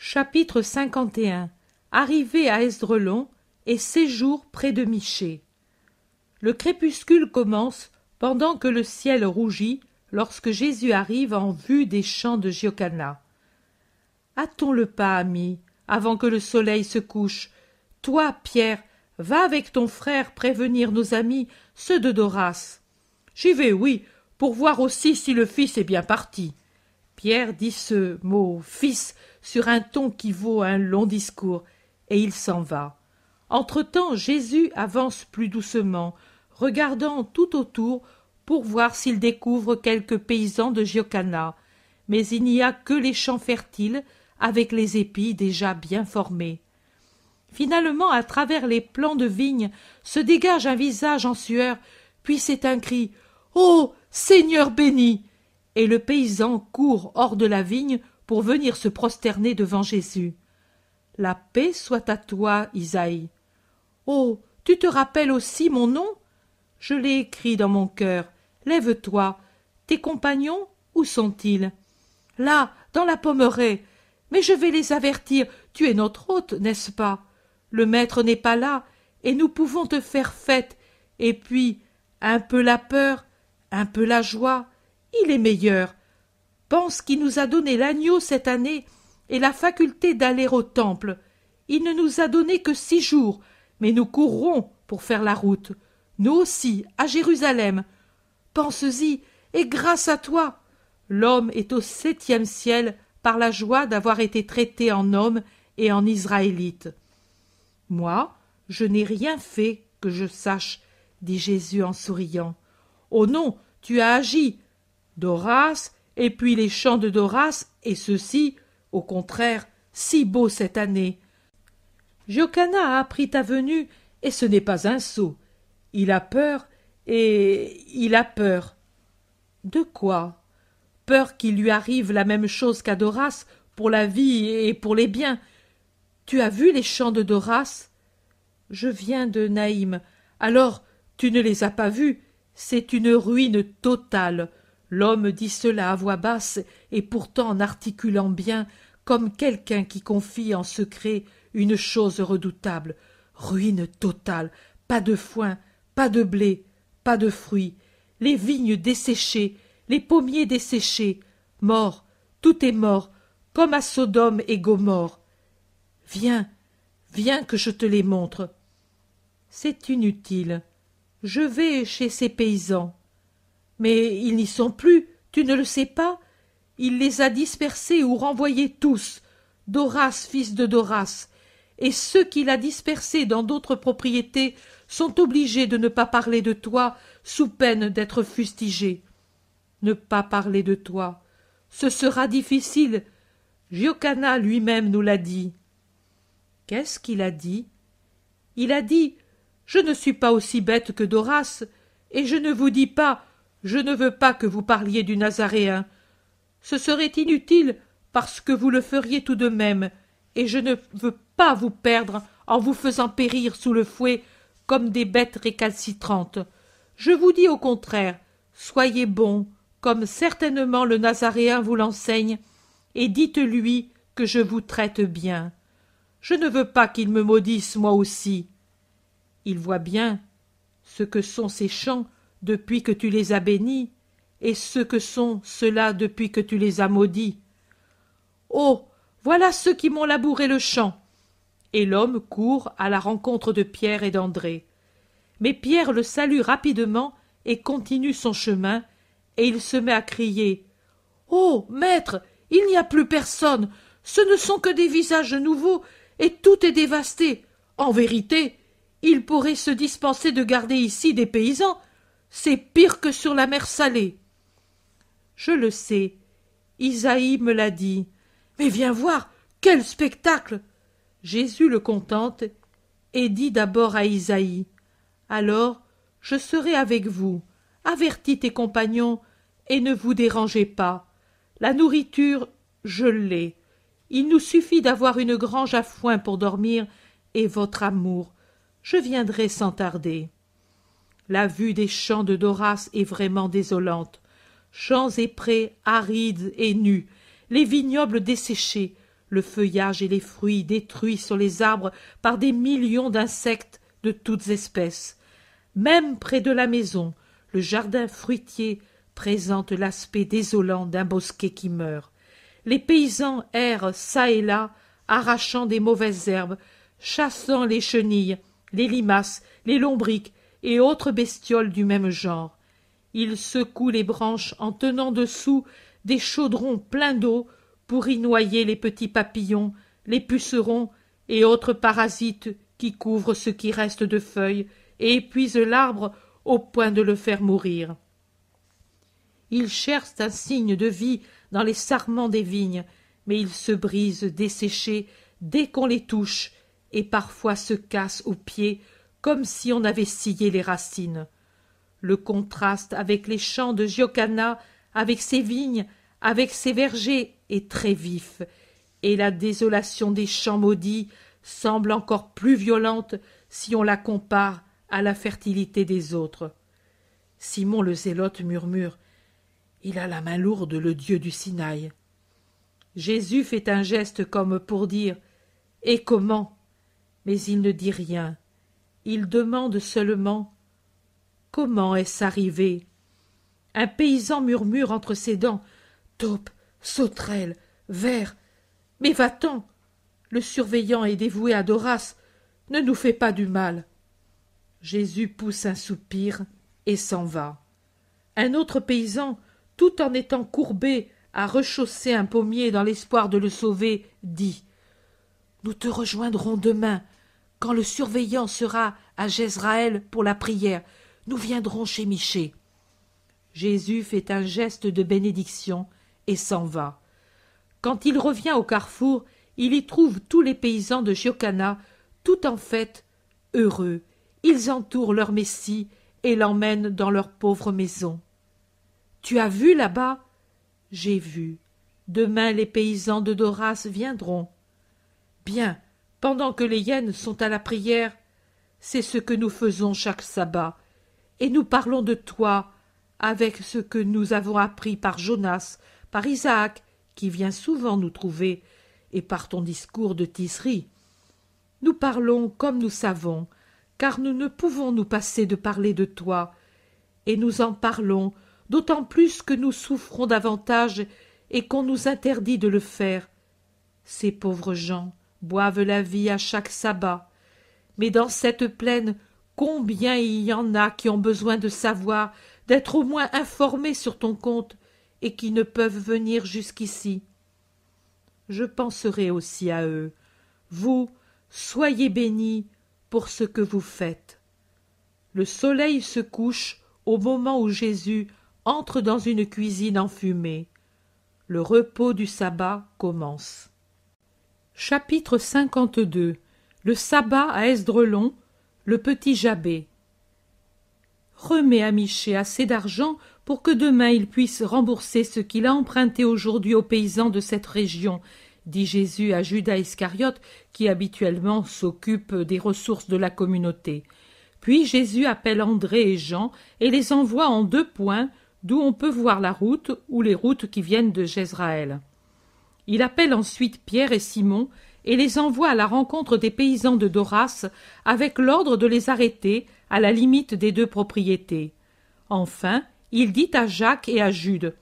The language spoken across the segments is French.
Chapitre 51 Arrivée à Esdrelon et séjour près de Miché Le crépuscule commence pendant que le ciel rougit lorsque Jésus arrive en vue des champs de Giocana. Hâtons le pas, ami, avant que le soleil se couche. Toi, Pierre, va avec ton frère prévenir nos amis, ceux de Doras. J'y vais, oui, pour voir aussi si le fils est bien parti. Pierre dit ce mot fils sur un ton qui vaut un long discours, et il s'en va. Entre-temps, Jésus avance plus doucement, regardant tout autour pour voir s'il découvre quelques paysan de Giocana, mais il n'y a que les champs fertiles avec les épis déjà bien formés. Finalement, à travers les plants de vigne se dégage un visage en sueur, puis c'est un cri Ô oh, Seigneur béni et le paysan court hors de la vigne pour venir se prosterner devant Jésus. La paix soit à toi, Isaïe. Oh. Tu te rappelles aussi mon nom? Je l'ai écrit dans mon cœur. Lève toi. Tes compagnons, où sont ils? Là, dans la pommeraie. Mais je vais les avertir. Tu es notre hôte, n'est ce pas? Le maître n'est pas là, et nous pouvons te faire fête. Et puis, un peu la peur, un peu la joie, il est meilleur, pense qu'il nous a donné l'agneau cette année et la faculté d'aller au temple. Il ne nous a donné que six jours, mais nous courrons pour faire la route, nous aussi, à Jérusalem. Pense-y, et grâce à toi. L'homme est au septième ciel par la joie d'avoir été traité en homme et en israélite. Moi, je n'ai rien fait que je sache, dit Jésus en souriant. Oh non, tu as agi. Doras, et puis les champs de Doras, et ceux-ci, au contraire, si beaux cette année. Giocana a appris ta venue, et ce n'est pas un sot. Il a peur, et il a peur. De quoi Peur qu'il lui arrive la même chose qu'à Doras, pour la vie et pour les biens. Tu as vu les champs de Doras Je viens de Naïm. Alors, tu ne les as pas vus. C'est une ruine totale. L'homme dit cela à voix basse et pourtant en articulant bien, comme quelqu'un qui confie en secret une chose redoutable. Ruine totale, pas de foin, pas de blé, pas de fruits, les vignes desséchées, les pommiers desséchés, mort, tout est mort, comme à Sodome et Gomorre. Viens, viens que je te les montre. C'est inutile. Je vais chez ces paysans. Mais ils n'y sont plus, tu ne le sais pas. Il les a dispersés ou renvoyés tous, Doras, fils de Doras, et ceux qu'il a dispersés dans d'autres propriétés sont obligés de ne pas parler de toi sous peine d'être fustigés. Ne pas parler de toi. Ce sera difficile. Giocana lui-même nous l'a dit. Qu'est-ce qu'il a dit Il a dit Je ne suis pas aussi bête que Doras, et je ne vous dis pas je ne veux pas que vous parliez du Nazaréen. Ce serait inutile parce que vous le feriez tout de même, et je ne veux pas vous perdre en vous faisant périr sous le fouet comme des bêtes récalcitrantes. Je vous dis au contraire, soyez bons, comme certainement le Nazaréen vous l'enseigne, et dites-lui que je vous traite bien. Je ne veux pas qu'il me maudisse moi aussi. Il voit bien ce que sont ces chants depuis que tu les as bénis, et ce que sont ceux-là depuis que tu les as maudits. Oh voilà ceux qui m'ont labouré le champ Et l'homme court à la rencontre de Pierre et d'André. Mais Pierre le salue rapidement et continue son chemin, et il se met à crier Oh maître, il n'y a plus personne Ce ne sont que des visages nouveaux, et tout est dévasté. En vérité, il pourrait se dispenser de garder ici des paysans c'est pire que sur la mer Salée. Je le sais. Isaïe me l'a dit. Mais viens voir, quel spectacle Jésus le contente et dit d'abord à Isaïe Alors, je serai avec vous. Avertis tes compagnons et ne vous dérangez pas. La nourriture, je l'ai. Il nous suffit d'avoir une grange à foin pour dormir et votre amour. Je viendrai sans tarder. La vue des champs de Doras est vraiment désolante. Champs et prés arides et nus, les vignobles desséchés, le feuillage et les fruits détruits sur les arbres par des millions d'insectes de toutes espèces. Même près de la maison, le jardin fruitier présente l'aspect désolant d'un bosquet qui meurt. Les paysans errent çà et là, arrachant des mauvaises herbes, chassant les chenilles, les limaces, les lombriques, et autres bestioles du même genre. Ils secouent les branches en tenant dessous des chaudrons pleins d'eau pour y noyer les petits papillons, les pucerons et autres parasites qui couvrent ce qui reste de feuilles et épuisent l'arbre au point de le faire mourir. Ils cherchent un signe de vie dans les sarments des vignes, mais ils se brisent desséchés dès qu'on les touche, et parfois se cassent aux pieds comme si on avait scié les racines. Le contraste avec les champs de Giocana, avec ses vignes, avec ses vergers est très vif, et la désolation des champs maudits semble encore plus violente si on la compare à la fertilité des autres. Simon le zélote murmure Il a la main lourde, le dieu du Sinaï. Jésus fait un geste comme pour dire Et comment mais il ne dit rien il demande seulement Comment est-ce arrivé Un paysan murmure entre ses dents Taupe, sauterelle, vers. Mais va-t'en Le surveillant est dévoué à Doras. Ne nous fais pas du mal. Jésus pousse un soupir et s'en va. Un autre paysan, tout en étant courbé, à rechausser un pommier dans l'espoir de le sauver, dit Nous te rejoindrons demain. Quand le surveillant sera à Jezraël pour la prière, nous viendrons chez Michée. Jésus fait un geste de bénédiction et s'en va. Quand il revient au carrefour, il y trouve tous les paysans de Giocana, tout en fête, heureux. Ils entourent leur Messie et l'emmènent dans leur pauvre maison. Tu as vu là-bas J'ai vu. Demain les paysans de Doras viendront. Bien, pendant que les hyènes sont à la prière, c'est ce que nous faisons chaque sabbat, et nous parlons de toi avec ce que nous avons appris par Jonas, par Isaac, qui vient souvent nous trouver, et par ton discours de tisserie. Nous parlons comme nous savons, car nous ne pouvons nous passer de parler de toi, et nous en parlons d'autant plus que nous souffrons davantage et qu'on nous interdit de le faire. Ces pauvres gens, boivent la vie à chaque sabbat. Mais dans cette plaine, combien il y en a qui ont besoin de savoir, d'être au moins informés sur ton compte, et qui ne peuvent venir jusqu'ici. Je penserai aussi à eux. Vous, soyez bénis pour ce que vous faites. Le soleil se couche au moment où Jésus entre dans une cuisine enfumée. Le repos du sabbat commence. Chapitre 52 Le sabbat à Esdrelon, le petit Jabé. Remets à Miché assez d'argent pour que demain il puisse rembourser ce qu'il a emprunté aujourd'hui aux paysans de cette région, dit Jésus à Judas Iscariote, qui habituellement s'occupe des ressources de la communauté. Puis Jésus appelle André et Jean et les envoie en deux points, d'où on peut voir la route ou les routes qui viennent de Jézraël. Il appelle ensuite Pierre et Simon et les envoie à la rencontre des paysans de Doras avec l'ordre de les arrêter à la limite des deux propriétés. Enfin, il dit à Jacques et à Jude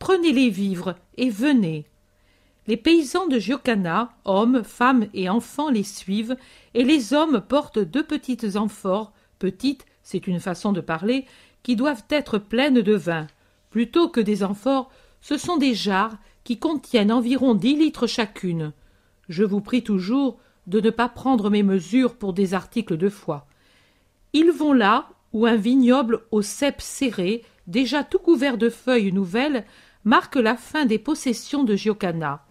Prenez les vivres et venez. Les paysans de Giocana, hommes, femmes et enfants, les suivent, et les hommes portent deux petites amphores, petites, c'est une façon de parler, qui doivent être pleines de vin. Plutôt que des amphores, ce sont des jarres qui contiennent environ dix litres chacune. Je vous prie toujours de ne pas prendre mes mesures pour des articles de foi. Ils vont là où un vignoble aux ceps serré, déjà tout couvert de feuilles nouvelles, marque la fin des possessions de Giocana.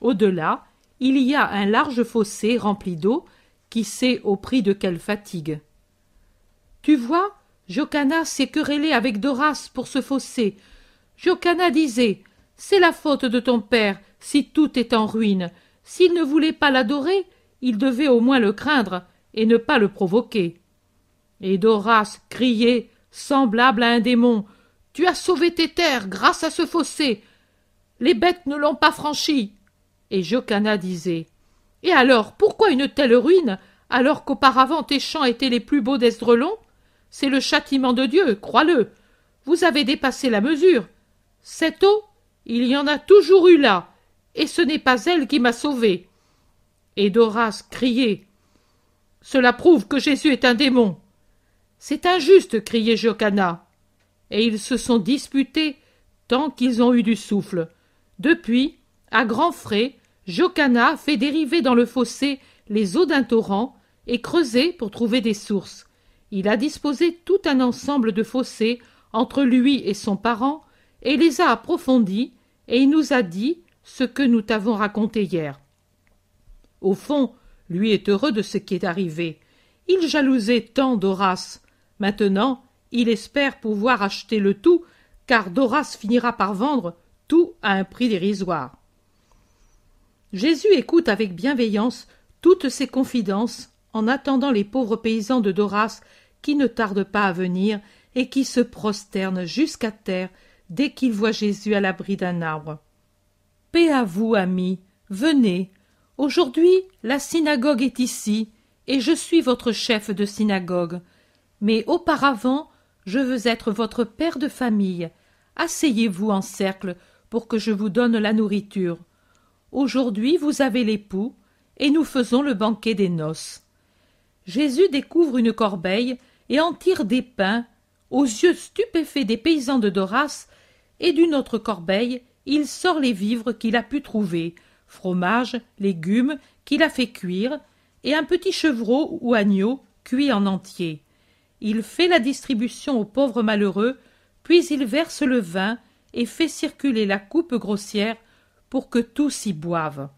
Au-delà, il y a un large fossé rempli d'eau, qui sait au prix de quelle fatigue. Tu vois, Giocana s'est querellé avec Doras pour ce fossé. Giocana disait c'est la faute de ton père si tout est en ruine. S'il ne voulait pas l'adorer, il devait au moins le craindre et ne pas le provoquer. Et Doras criait, semblable à un démon. Tu as sauvé tes terres grâce à ce fossé. Les bêtes ne l'ont pas franchi. Et Jocana disait. Et alors, pourquoi une telle ruine, alors qu'auparavant tes champs étaient les plus beaux d'Esdrelon? C'est le châtiment de Dieu, crois-le. Vous avez dépassé la mesure. Cette eau, il y en a toujours eu là, et ce n'est pas elle qui m'a sauvé. Et Doras criait. Cela prouve que Jésus est un démon. C'est injuste, criait Jocana. Et ils se sont disputés tant qu'ils ont eu du souffle. Depuis, à grands frais, Jocana fait dériver dans le fossé les eaux d'un torrent et creuser pour trouver des sources. Il a disposé tout un ensemble de fossés entre lui et son parent et les a approfondis et il nous a dit ce que nous t'avons raconté hier. Au fond, lui est heureux de ce qui est arrivé. Il jalousait tant d'Horace. Maintenant, il espère pouvoir acheter le tout, car d'Horace finira par vendre tout à un prix dérisoire. Jésus écoute avec bienveillance toutes ces confidences en attendant les pauvres paysans de Doras qui ne tardent pas à venir et qui se prosternent jusqu'à terre dès qu'il voit Jésus à l'abri d'un arbre. Paix à vous, amis, venez. Aujourd'hui la synagogue est ici, et je suis votre chef de synagogue. Mais auparavant je veux être votre père de famille. Asseyez vous en cercle pour que je vous donne la nourriture. Aujourd'hui vous avez l'époux, et nous faisons le banquet des noces. Jésus découvre une corbeille et en tire des pains aux yeux stupéfaits des paysans de Doras et d'une autre corbeille, il sort les vivres qu'il a pu trouver, fromage, légumes qu'il a fait cuire, et un petit chevreau ou agneau cuit en entier. Il fait la distribution aux pauvres malheureux, puis il verse le vin et fait circuler la coupe grossière pour que tous y boivent.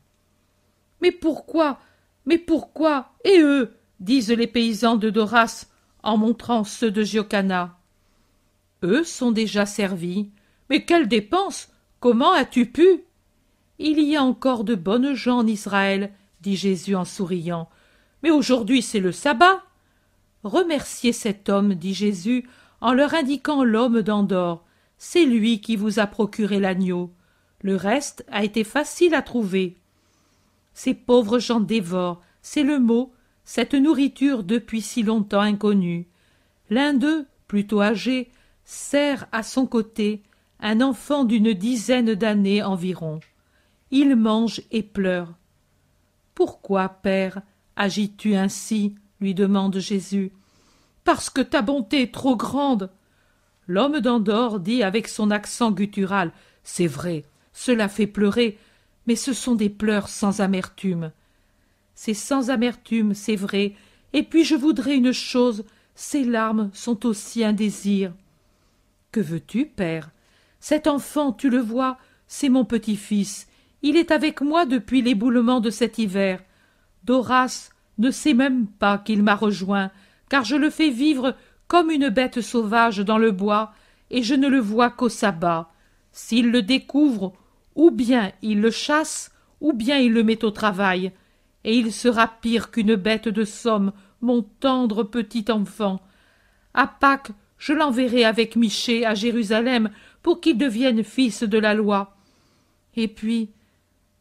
Mais pourquoi Mais pourquoi Et eux disent les paysans de Doras en montrant ceux de Giocana. Eux sont déjà servis. Mais quelle dépense Comment as-tu pu Il y a encore de bonnes gens en Israël, dit Jésus en souriant. Mais aujourd'hui c'est le sabbat. Remerciez cet homme, dit Jésus en leur indiquant l'homme d'Andorre. C'est lui qui vous a procuré l'agneau. Le reste a été facile à trouver. Ces pauvres gens dévorent, c'est le mot, cette nourriture depuis si longtemps inconnue. L'un d'eux, plutôt âgé, serre à son côté un enfant d'une dizaine d'années environ. Il mange et pleure. Pourquoi, père, agis-tu ainsi lui demande Jésus. Parce que ta bonté est trop grande. L'homme d'Andorre dit avec son accent guttural C'est vrai, cela fait pleurer, mais ce sont des pleurs sans amertume. C'est sans amertume, c'est vrai, et puis je voudrais une chose, ces larmes sont aussi un désir. Que veux-tu, père Cet enfant, tu le vois, c'est mon petit-fils. Il est avec moi depuis l'éboulement de cet hiver. Doras ne sait même pas qu'il m'a rejoint, car je le fais vivre comme une bête sauvage dans le bois, et je ne le vois qu'au sabbat. S'il le découvre, ou bien il le chasse, ou bien il le met au travail, et il sera pire qu'une bête de somme, mon tendre petit enfant. À Pâques, je l'enverrai avec Michée à Jérusalem pour qu'il devienne fils de la loi. Et puis,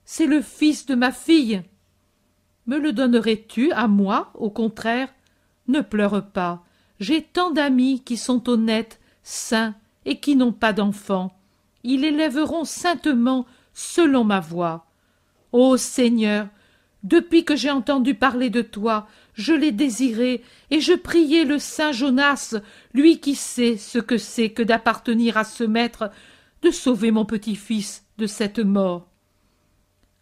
c'est le fils de ma fille. Me le donnerais-tu à moi, au contraire Ne pleure pas. J'ai tant d'amis qui sont honnêtes, saints et qui n'ont pas d'enfants. Ils l'élèveront saintement selon ma voix. Ô Seigneur, depuis que j'ai entendu parler de toi, je l'ai désiré, et je priais le saint Jonas, lui qui sait ce que c'est que d'appartenir à ce maître, de sauver mon petit-fils de cette mort.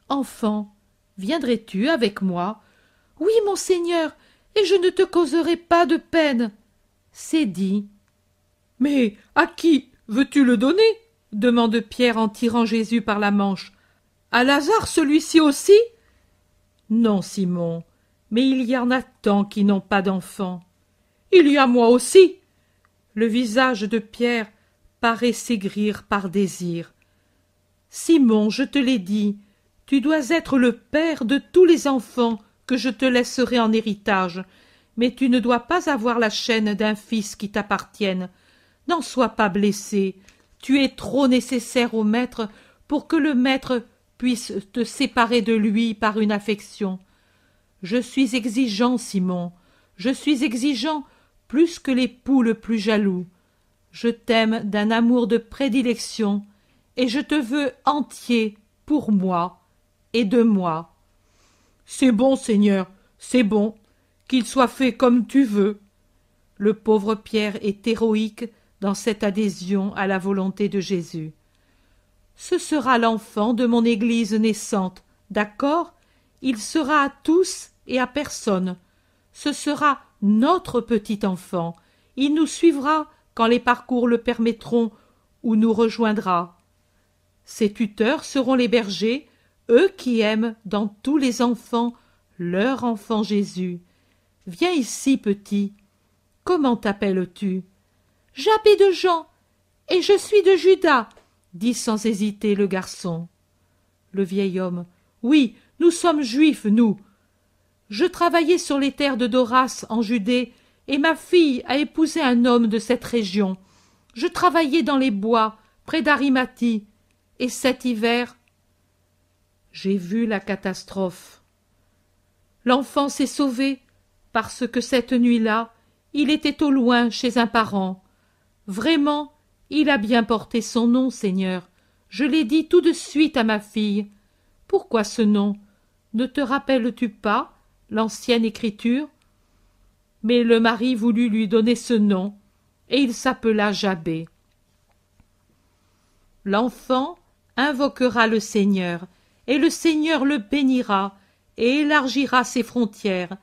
Enfant, viendrais-tu avec moi Oui, mon Seigneur, et je ne te causerai pas de peine. C'est dit. Mais à qui veux-tu le donner demande Pierre en tirant Jésus par la manche. À Lazare celui-ci aussi non, Simon, mais il y en a tant qui n'ont pas d'enfants. Il y a moi aussi. Le visage de Pierre paraît s'aigrir par désir. Simon, je te l'ai dit, tu dois être le père de tous les enfants que je te laisserai en héritage, mais tu ne dois pas avoir la chaîne d'un fils qui t'appartienne. N'en sois pas blessé. Tu es trop nécessaire au maître pour que le maître puisse te séparer de lui par une affection. Je suis exigeant, Simon, je suis exigeant plus que l'époux le plus jaloux. Je t'aime d'un amour de prédilection, et je te veux entier pour moi et de moi. C'est bon, Seigneur, c'est bon, qu'il soit fait comme tu veux. Le pauvre Pierre est héroïque dans cette adhésion à la volonté de Jésus. Ce sera l'enfant de mon Église naissante, d'accord Il sera à tous et à personne. Ce sera notre petit enfant. Il nous suivra quand les parcours le permettront ou nous rejoindra. Ses tuteurs seront les bergers, eux qui aiment dans tous les enfants leur enfant Jésus. Viens ici, petit. Comment t'appelles-tu J'appelle de Jean, et je suis de Judas, dit sans hésiter le garçon. Le vieil homme. Oui, nous sommes juifs, nous. Je travaillais sur les terres de Doras en Judée, et ma fille a épousé un homme de cette région. Je travaillais dans les bois, près d'Arimathie, et cet hiver. J'ai vu la catastrophe. L'enfant s'est sauvé, parce que cette nuit-là, il était au loin chez un parent. Vraiment, il a bien porté son nom, Seigneur. Je l'ai dit tout de suite à ma fille. Pourquoi ce nom Ne te rappelles-tu pas l'ancienne écriture Mais le mari voulut lui donner ce nom, et il s'appela Jabé. L'enfant invoquera le Seigneur, et le Seigneur le bénira, et élargira ses frontières,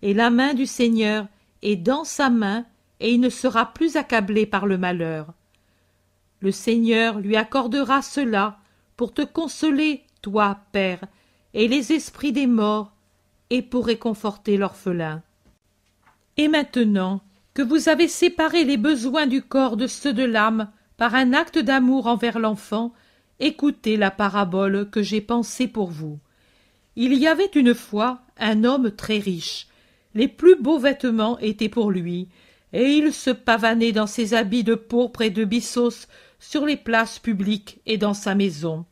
et la main du Seigneur est dans sa main, et il ne sera plus accablé par le malheur. Le Seigneur lui accordera cela pour te consoler, toi, Père, et les esprits des morts, et pour réconforter l'orphelin. Et maintenant que vous avez séparé les besoins du corps de ceux de l'âme par un acte d'amour envers l'enfant, écoutez la parabole que j'ai pensée pour vous. Il y avait une fois un homme très riche. Les plus beaux vêtements étaient pour lui, et il se pavanait dans ses habits de pourpre et de sur les places publiques et dans sa maison.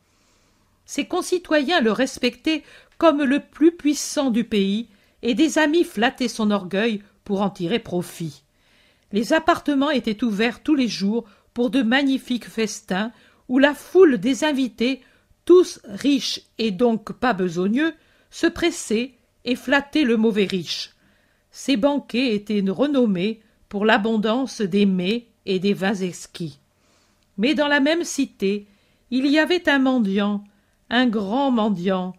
Ses concitoyens le respectaient comme le plus puissant du pays, et des amis flattaient son orgueil pour en tirer profit. Les appartements étaient ouverts tous les jours pour de magnifiques festins, où la foule des invités, tous riches et donc pas besogneux, se pressait et flattait le mauvais riche. Ces banquets étaient renommés pour l'abondance des mets et des vins exquis mais dans la même cité il y avait un mendiant un grand mendiant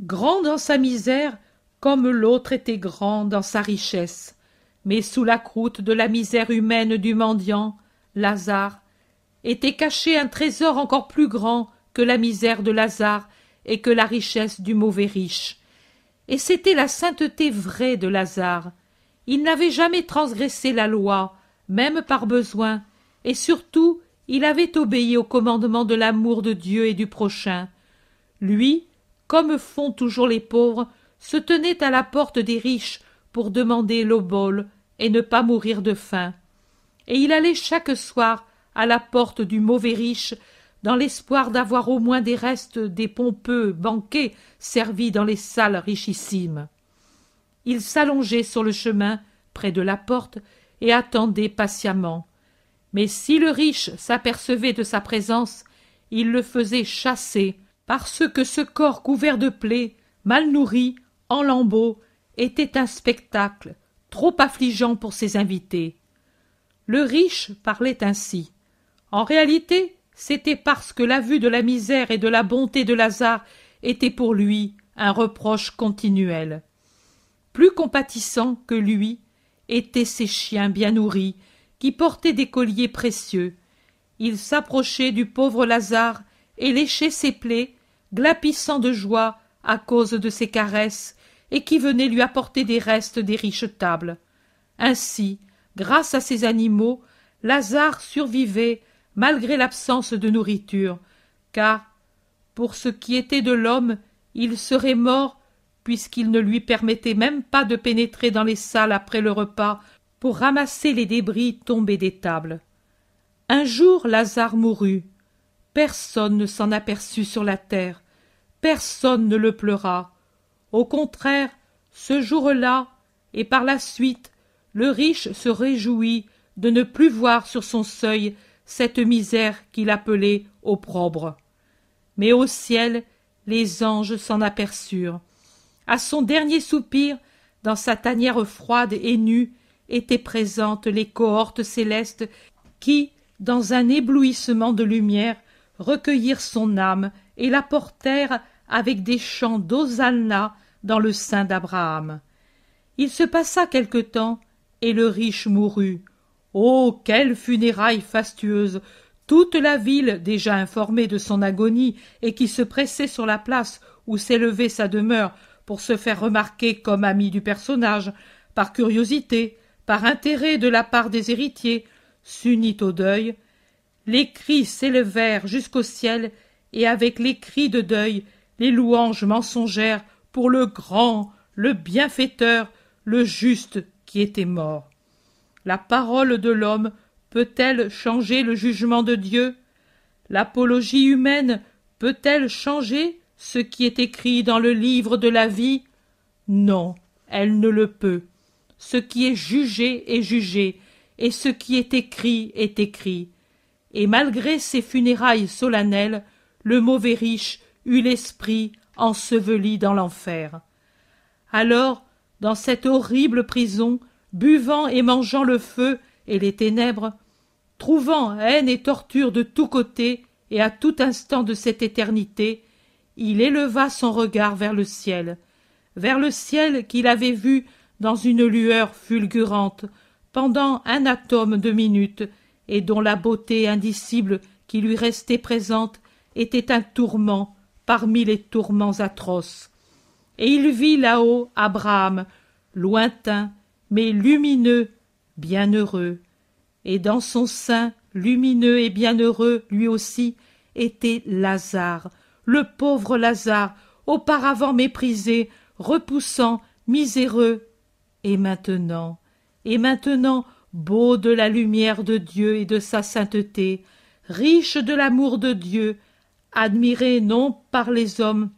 grand dans sa misère comme l'autre était grand dans sa richesse mais sous la croûte de la misère humaine du mendiant lazare était caché un trésor encore plus grand que la misère de lazare et que la richesse du mauvais riche et c'était la sainteté vraie de lazare il n'avait jamais transgressé la loi même par besoin et surtout il avait obéi au commandement de l'amour de Dieu et du prochain. Lui, comme font toujours les pauvres, se tenait à la porte des riches pour demander l'obole et ne pas mourir de faim. Et il allait chaque soir à la porte du mauvais riche dans l'espoir d'avoir au moins des restes des pompeux banquets servis dans les salles richissimes. Il s'allongeait sur le chemin près de la porte et attendait patiemment. Mais si le riche s'apercevait de sa présence, il le faisait chasser, parce que ce corps couvert de plaies, mal nourri, en lambeaux, était un spectacle trop affligeant pour ses invités. Le riche parlait ainsi. En réalité, c'était parce que la vue de la misère et de la bonté de Lazare était pour lui un reproche continuel. Plus compatissant que lui étaient ces chiens bien nourris qui portait des colliers précieux. Il s'approchait du pauvre Lazare et léchait ses plaies, glapissant de joie à cause de ses caresses, et qui venait lui apporter des restes des riches tables. Ainsi, grâce à ces animaux, Lazare survivait malgré l'absence de nourriture, car, pour ce qui était de l'homme, il serait mort puisqu'il ne lui permettait même pas de pénétrer dans les salles après le repas pour ramasser les débris tombés des tables. Un jour Lazare mourut. Personne ne s'en aperçut sur la terre, personne ne le pleura. Au contraire, ce jour-là, et par la suite, le riche se réjouit de ne plus voir sur son seuil cette misère qu'il appelait opprobre. Mais au ciel, les anges s'en aperçurent. À son dernier soupir, dans sa tanière froide et nue, étaient présentes les cohortes célestes qui, dans un éblouissement de lumière, recueillirent son âme et la portèrent avec des chants d'Hosanna dans le sein d'Abraham. Il se passa quelque temps, et le riche mourut. Oh. quelle funéraille fastueuse Toute la ville, déjà informée de son agonie, et qui se pressait sur la place où s'élevait sa demeure, pour se faire remarquer comme amie du personnage, par curiosité, par intérêt de la part des héritiers, s'unit au deuil, les cris s'élevèrent jusqu'au ciel, et avec les cris de deuil, les louanges mensongères pour le grand, le bienfaiteur, le juste qui était mort. La parole de l'homme peut-elle changer le jugement de Dieu L'apologie humaine peut-elle changer ce qui est écrit dans le livre de la vie Non, elle ne le peut ce qui est jugé est jugé, et ce qui est écrit est écrit. Et malgré ces funérailles solennelles, le mauvais riche eut l'esprit enseveli dans l'enfer. Alors, dans cette horrible prison, buvant et mangeant le feu et les ténèbres, trouvant haine et torture de tous côtés et à tout instant de cette éternité, il éleva son regard vers le ciel, vers le ciel qu'il avait vu dans une lueur fulgurante, pendant un atome de minutes, et dont la beauté indicible qui lui restait présente était un tourment parmi les tourments atroces. Et il vit là-haut Abraham, lointain, mais lumineux, bienheureux. Et dans son sein, lumineux et bienheureux, lui aussi, était Lazare, le pauvre Lazare, auparavant méprisé, repoussant, miséreux et maintenant, et maintenant, beau de la lumière de Dieu et de sa sainteté, riche de l'amour de Dieu, admiré non par les hommes,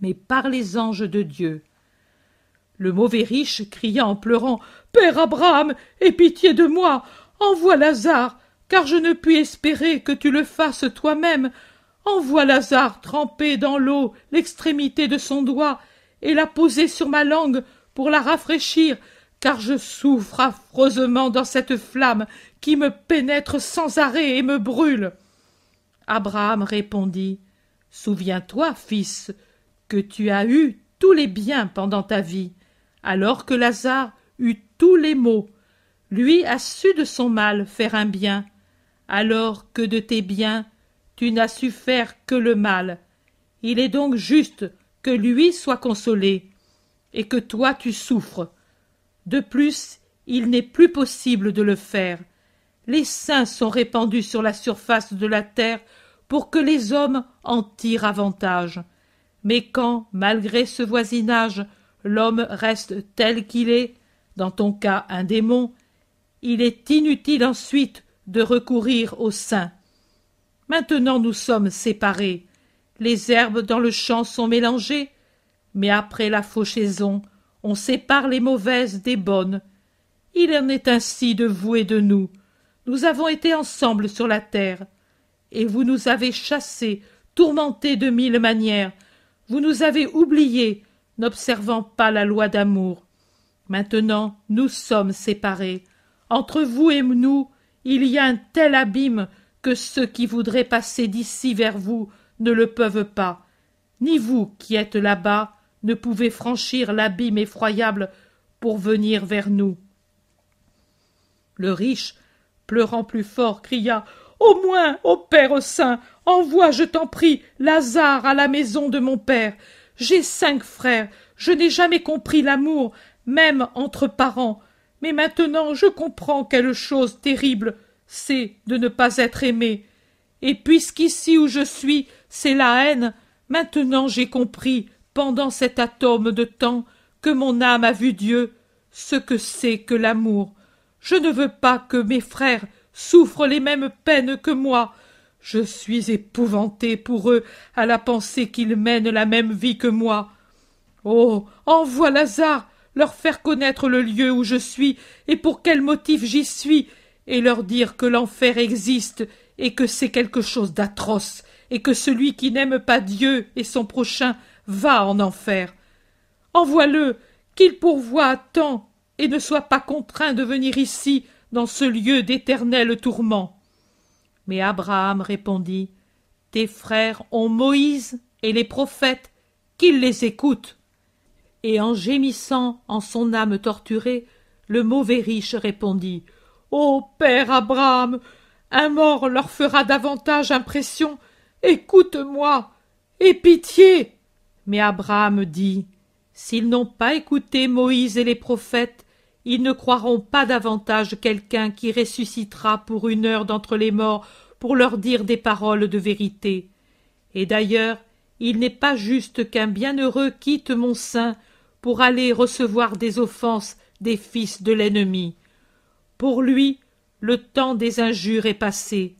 mais par les anges de Dieu. Le mauvais riche cria en pleurant Père Abraham, aie pitié de moi, envoie Lazare, car je ne puis espérer que tu le fasses toi-même. Envoie Lazare tremper dans l'eau l'extrémité de son doigt et la poser sur ma langue pour la rafraîchir, car je souffre affreusement dans cette flamme qui me pénètre sans arrêt et me brûle. Abraham répondit. Souviens toi, fils, que tu as eu tous les biens pendant ta vie, alors que Lazare eut tous les maux. Lui a su de son mal faire un bien, alors que de tes biens tu n'as su faire que le mal. Il est donc juste que lui soit consolé, et que toi tu souffres. De plus, il n'est plus possible de le faire. Les saints sont répandus sur la surface de la terre pour que les hommes en tirent avantage. Mais quand, malgré ce voisinage, l'homme reste tel qu'il est, dans ton cas un démon, il est inutile ensuite de recourir aux saints. Maintenant nous sommes séparés. Les herbes dans le champ sont mélangées, mais après la fauchaison, on sépare les mauvaises des bonnes. Il en est ainsi de vous et de nous. Nous avons été ensemble sur la terre, et vous nous avez chassés, tourmentés de mille manières. Vous nous avez oubliés, n'observant pas la loi d'amour. Maintenant, nous sommes séparés. Entre vous et nous, il y a un tel abîme que ceux qui voudraient passer d'ici vers vous ne le peuvent pas, ni vous qui êtes là-bas, ne pouvait franchir l'abîme effroyable pour venir vers nous. Le riche, pleurant plus fort, cria Au moins, ô Père Saint, envoie, je t'en prie, Lazare à la maison de mon père. J'ai cinq frères, je n'ai jamais compris l'amour, même entre parents, mais maintenant je comprends quelle chose terrible c'est de ne pas être aimé. Et puisqu'ici où je suis, c'est la haine, maintenant j'ai compris pendant cet atome de temps que mon âme a vu Dieu, ce que c'est que l'amour. Je ne veux pas que mes frères souffrent les mêmes peines que moi. Je suis épouvanté pour eux à la pensée qu'ils mènent la même vie que moi. Oh. Envoie Lazare, leur faire connaître le lieu où je suis et pour quel motif j'y suis, et leur dire que l'enfer existe et que c'est quelque chose d'atroce, et que celui qui n'aime pas Dieu et son prochain va en enfer. Envoie-le, qu'il pourvoie tant et ne soit pas contraint de venir ici, dans ce lieu d'éternel tourment. Mais Abraham répondit Tes frères ont Moïse et les prophètes, qu'ils les écoutent. Et en gémissant en son âme torturée, le mauvais riche répondit Ô père Abraham, un mort leur fera davantage impression. Écoute-moi, et pitié mais Abraham dit S'ils n'ont pas écouté Moïse et les prophètes, ils ne croiront pas davantage quelqu'un qui ressuscitera pour une heure d'entre les morts pour leur dire des paroles de vérité. Et d'ailleurs, il n'est pas juste qu'un bienheureux quitte mon sein pour aller recevoir des offenses des fils de l'ennemi. Pour lui, le temps des injures est passé.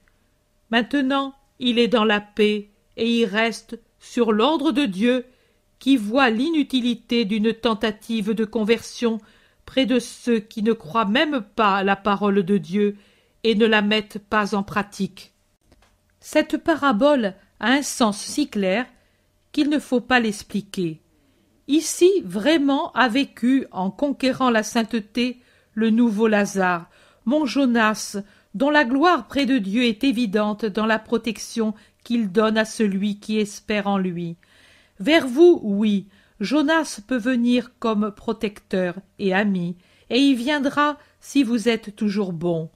Maintenant, il est dans la paix et il reste, sur l'ordre de Dieu, qui voit l'inutilité d'une tentative de conversion près de ceux qui ne croient même pas à la parole de Dieu et ne la mettent pas en pratique. Cette parabole a un sens si clair qu'il ne faut pas l'expliquer. Ici vraiment a vécu, en conquérant la sainteté, le nouveau Lazare, mon Jonas, dont la gloire près de Dieu est évidente dans la protection qu'il donne à celui qui espère en lui. Vers vous, oui. Jonas peut venir comme protecteur et ami, et il viendra si vous êtes toujours bon.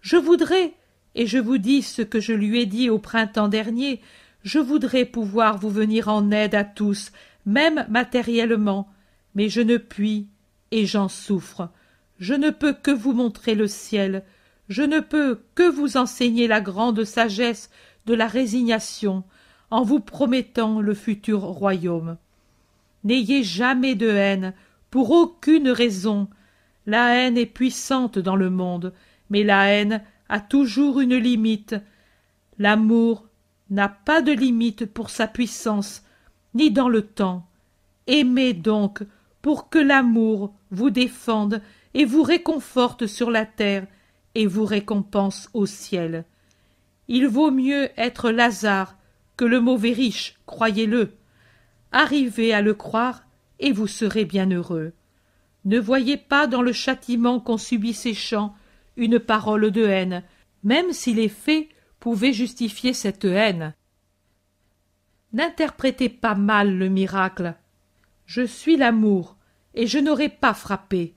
Je voudrais, et je vous dis ce que je lui ai dit au printemps dernier, je voudrais pouvoir vous venir en aide à tous, même matériellement, mais je ne puis, et j'en souffre. Je ne peux que vous montrer le ciel, je ne peux que vous enseigner la grande sagesse de la résignation, en vous promettant le futur royaume. N'ayez jamais de haine, pour aucune raison. La haine est puissante dans le monde, mais la haine a toujours une limite. L'amour n'a pas de limite pour sa puissance, ni dans le temps. Aimez donc pour que l'amour vous défende et vous réconforte sur la terre et vous récompense au ciel. Il vaut mieux être Lazare que le mauvais riche, croyez-le. Arrivez à le croire et vous serez bien heureux. Ne voyez pas dans le châtiment qu'ont subi ces chants une parole de haine, même si les faits pouvaient justifier cette haine. N'interprétez pas mal le miracle. Je suis l'amour, et je n'aurais pas frappé.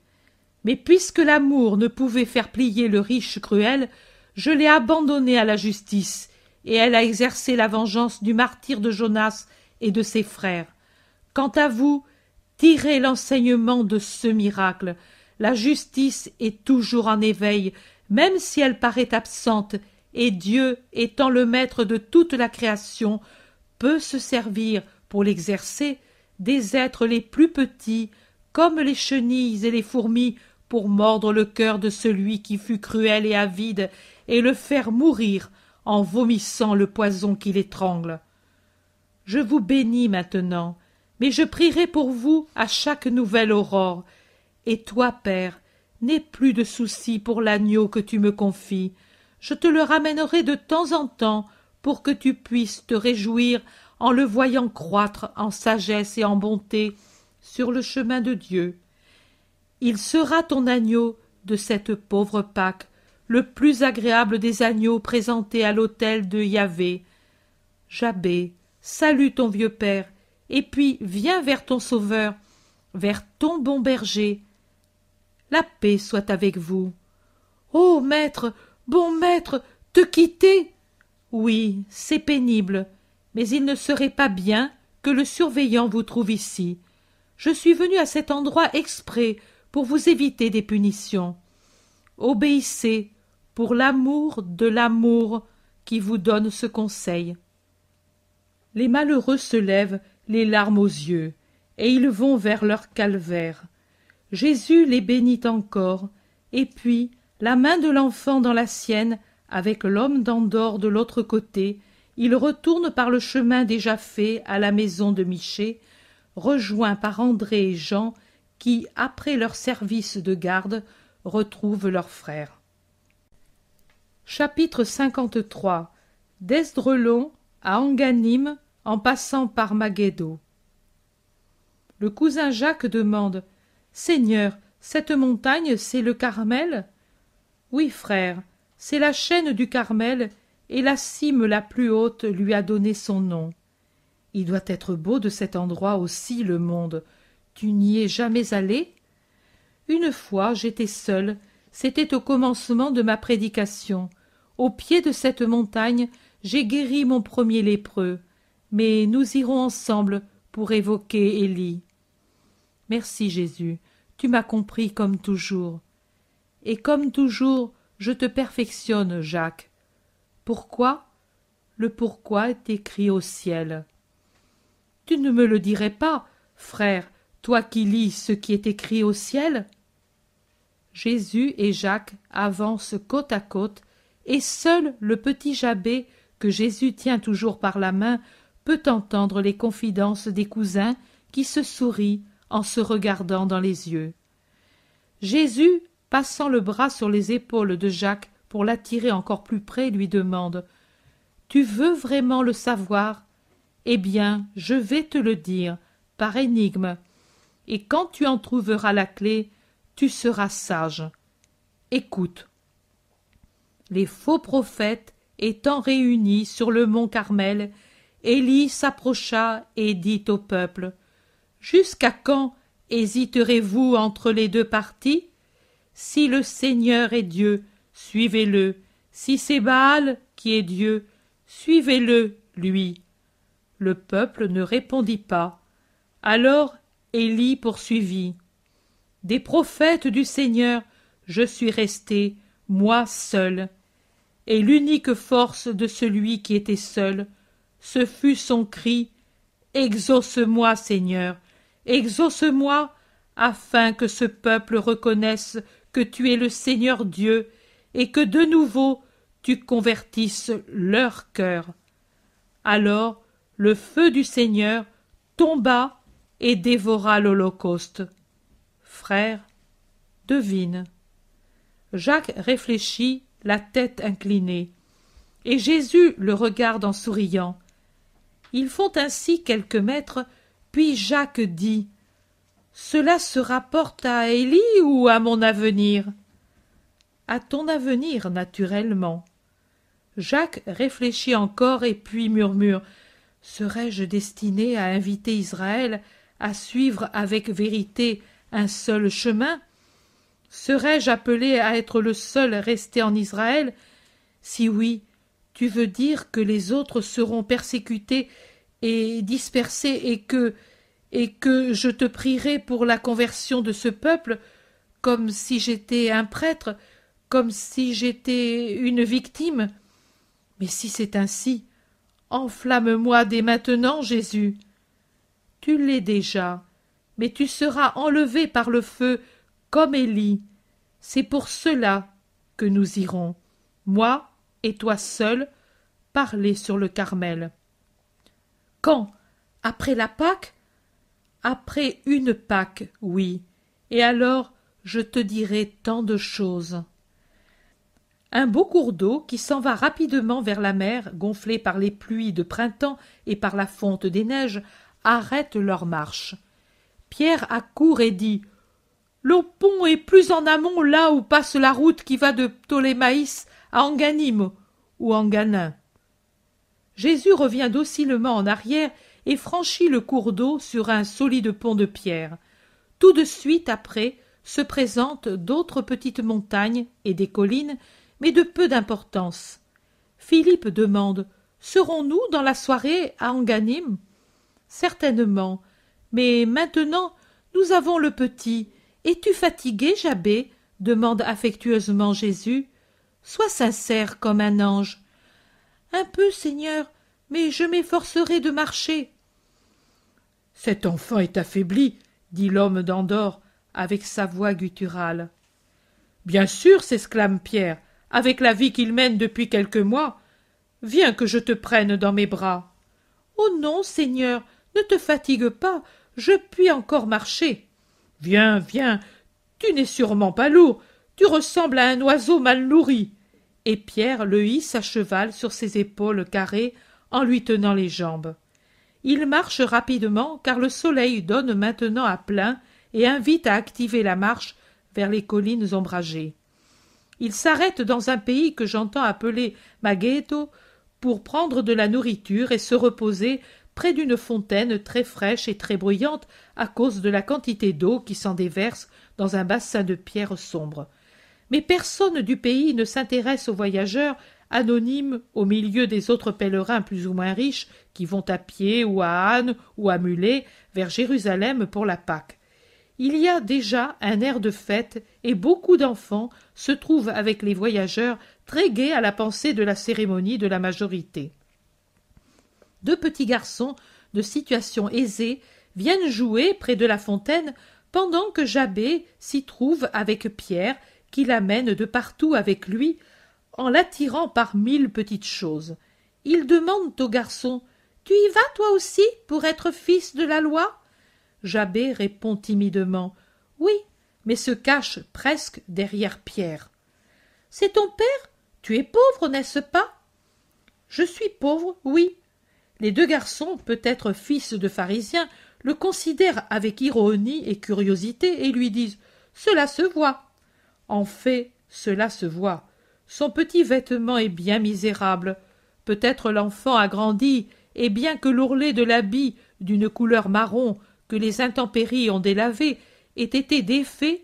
Mais puisque l'amour ne pouvait faire plier le riche cruel, je l'ai abandonné à la justice, et elle a exercé la vengeance du martyr de Jonas et de ses frères. Quant à vous, tirez l'enseignement de ce miracle. La justice est toujours en éveil, même si elle paraît absente, et Dieu, étant le maître de toute la création, peut se servir, pour l'exercer, des êtres les plus petits, comme les chenilles et les fourmis, pour mordre le cœur de celui qui fut cruel et avide, et le faire mourir en vomissant le poison qui l'étrangle. Je vous bénis maintenant, mais je prierai pour vous à chaque nouvelle aurore. Et toi, père, n'aie plus de soucis pour l'agneau que tu me confies. Je te le ramènerai de temps en temps pour que tu puisses te réjouir en le voyant croître en sagesse et en bonté sur le chemin de Dieu. Il sera ton agneau de cette pauvre Pâque le plus agréable des agneaux présentés à l'autel de Yahvé. Jabbé, salue ton vieux père, et puis viens vers ton sauveur, vers ton bon berger. La paix soit avec vous. Ô oh, maître, bon maître, te quitter Oui, c'est pénible, mais il ne serait pas bien que le surveillant vous trouve ici. Je suis venu à cet endroit exprès pour vous éviter des punitions. Obéissez, pour l'amour de l'amour qui vous donne ce conseil. Les malheureux se lèvent, les larmes aux yeux, et ils vont vers leur calvaire. Jésus les bénit encore, et puis, la main de l'enfant dans la sienne, avec l'homme d'Andorre de l'autre côté, ils retourne par le chemin déjà fait à la maison de Miché, rejoint par André et Jean, qui, après leur service de garde, retrouvent leurs frères. Chapitre 53 D'Esdrelon à Anganim en passant par Maguedo Le cousin Jacques demande Seigneur, cette montagne, c'est le Carmel Oui, frère, c'est la chaîne du Carmel, et la cime la plus haute lui a donné son nom. Il doit être beau de cet endroit aussi, le monde. Tu n'y es jamais allé Une fois, j'étais seul, c'était au commencement de ma prédication. Au pied de cette montagne, j'ai guéri mon premier lépreux, mais nous irons ensemble pour évoquer Élie. Merci Jésus, tu m'as compris comme toujours. Et comme toujours, je te perfectionne, Jacques. Pourquoi Le pourquoi est écrit au ciel. Tu ne me le dirais pas, frère, toi qui lis ce qui est écrit au ciel Jésus et Jacques avancent côte à côte et seul le petit Jabé, que Jésus tient toujours par la main, peut entendre les confidences des cousins qui se sourient en se regardant dans les yeux. Jésus, passant le bras sur les épaules de Jacques pour l'attirer encore plus près, lui demande Tu veux vraiment le savoir Eh bien, je vais te le dire, par énigme. Et quand tu en trouveras la clé, tu seras sage. Écoute les faux prophètes étant réunis sur le mont Carmel, Élie s'approcha et dit au peuple Jusqu'à quand hésiterez-vous entre les deux parties Si le Seigneur est Dieu, suivez-le. Si c'est Baal qui est Dieu, suivez-le, lui. Le peuple ne répondit pas. Alors Élie poursuivit Des prophètes du Seigneur, je suis resté, moi seul et l'unique force de celui qui était seul, ce fut son cri Exauce-moi, Seigneur, exauce-moi, afin que ce peuple reconnaisse que tu es le Seigneur Dieu, et que de nouveau tu convertisses leur cœur. Alors le feu du Seigneur tomba et dévora l'Holocauste. Frère, devine. Jacques réfléchit la tête inclinée. Et Jésus le regarde en souriant. Ils font ainsi quelques mètres, puis Jacques dit Cela se rapporte à Élie ou à mon avenir À ton avenir, naturellement. Jacques réfléchit encore et puis murmure Serais-je destiné à inviter Israël à suivre avec vérité un seul chemin Serais-je appelé à être le seul resté en Israël Si oui, tu veux dire que les autres seront persécutés et dispersés et que et que je te prierai pour la conversion de ce peuple comme si j'étais un prêtre, comme si j'étais une victime. Mais si c'est ainsi, enflamme-moi dès maintenant, Jésus. Tu l'es déjà, mais tu seras enlevé par le feu comme C'est pour cela que nous irons, moi et toi seul, parler sur le Carmel. Quand Après la Pâque Après une Pâque, oui. Et alors, je te dirai tant de choses. Un beau cours d'eau qui s'en va rapidement vers la mer, gonflé par les pluies de printemps et par la fonte des neiges, arrête leur marche. Pierre accourt et dit le pont est plus en amont là où passe la route qui va de Ptolémaïs à Anganime ou Anganin. Jésus revient docilement en arrière et franchit le cours d'eau sur un solide pont de pierre. Tout de suite après se présentent d'autres petites montagnes et des collines, mais de peu d'importance. Philippe demande Serons-nous dans la soirée à Anganim Certainement, mais maintenant nous avons le petit, es-tu fatigué, Jabé demande affectueusement Jésus. Sois sincère comme un ange. Un peu, Seigneur, mais je m'efforcerai de marcher. Cet enfant est affaibli, dit l'homme d'Andorre avec sa voix gutturale. Bien sûr, s'exclame Pierre, avec la vie qu'il mène depuis quelques mois. Viens que je te prenne dans mes bras. Oh non, Seigneur, ne te fatigue pas, je puis encore marcher. Viens, viens, tu n'es sûrement pas lourd, tu ressembles à un oiseau mal nourri. Et Pierre le hisse à cheval sur ses épaules carrées en lui tenant les jambes. Il marche rapidement car le soleil donne maintenant à plein et invite à activer la marche vers les collines ombragées. Il s'arrête dans un pays que j'entends appeler Maghetto pour prendre de la nourriture et se reposer près d'une fontaine très fraîche et très bruyante à cause de la quantité d'eau qui s'en déverse dans un bassin de pierre sombre. Mais personne du pays ne s'intéresse aux voyageurs anonymes au milieu des autres pèlerins plus ou moins riches qui vont à pied ou à âne ou à mulet vers Jérusalem pour la Pâque. Il y a déjà un air de fête et beaucoup d'enfants se trouvent avec les voyageurs très gais à la pensée de la cérémonie de la majorité deux petits garçons de situation aisée viennent jouer près de la fontaine pendant que Jabé s'y trouve avec Pierre, qui l'amène de partout avec lui, en l'attirant par mille petites choses. Il demande au garçon Tu y vas toi aussi pour être fils de la loi Jabé répond timidement Oui, mais se cache presque derrière Pierre. C'est ton père Tu es pauvre, n'est-ce pas Je suis pauvre, oui, les deux garçons, peut-être fils de pharisiens, le considèrent avec ironie et curiosité et lui disent Cela se voit. En fait, cela se voit. Son petit vêtement est bien misérable. Peut-être l'enfant a grandi, et bien que l'ourlet de l'habit, d'une couleur marron, que les intempéries ont délavé, ait été défait,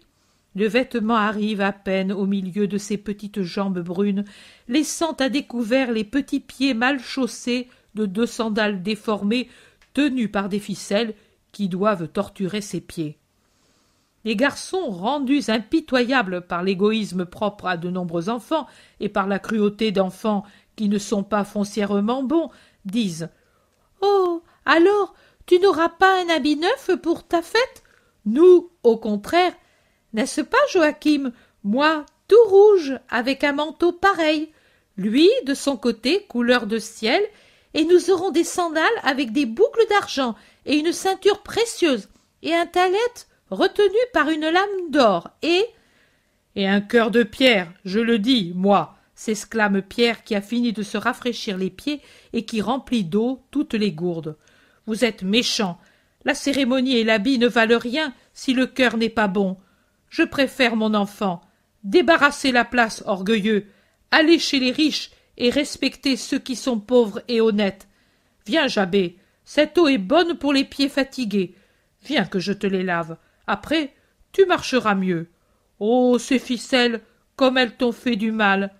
le vêtement arrive à peine au milieu de ses petites jambes brunes, laissant à découvert les petits pieds mal chaussés de deux sandales déformées tenues par des ficelles qui doivent torturer ses pieds. Les garçons, rendus impitoyables par l'égoïsme propre à de nombreux enfants et par la cruauté d'enfants qui ne sont pas foncièrement bons, disent Oh, alors, tu n'auras pas un habit neuf pour ta fête Nous, au contraire, n'est-ce pas, Joachim Moi, tout rouge, avec un manteau pareil. Lui, de son côté, couleur de ciel, et nous aurons des sandales avec des boucles d'argent et une ceinture précieuse et un talet retenu par une lame d'or et et un cœur de pierre, je le dis, moi, s'exclame Pierre qui a fini de se rafraîchir les pieds et qui remplit d'eau toutes les gourdes. Vous êtes méchant. La cérémonie et l'habit ne valent rien si le cœur n'est pas bon. Je préfère mon enfant. Débarrassez la place, orgueilleux. Allez chez les riches et respecter ceux qui sont pauvres et honnêtes. Viens, Jabé, cette eau est bonne pour les pieds fatigués. Viens que je te les lave. Après, tu marcheras mieux. Oh, ces ficelles, comme elles t'ont fait du mal.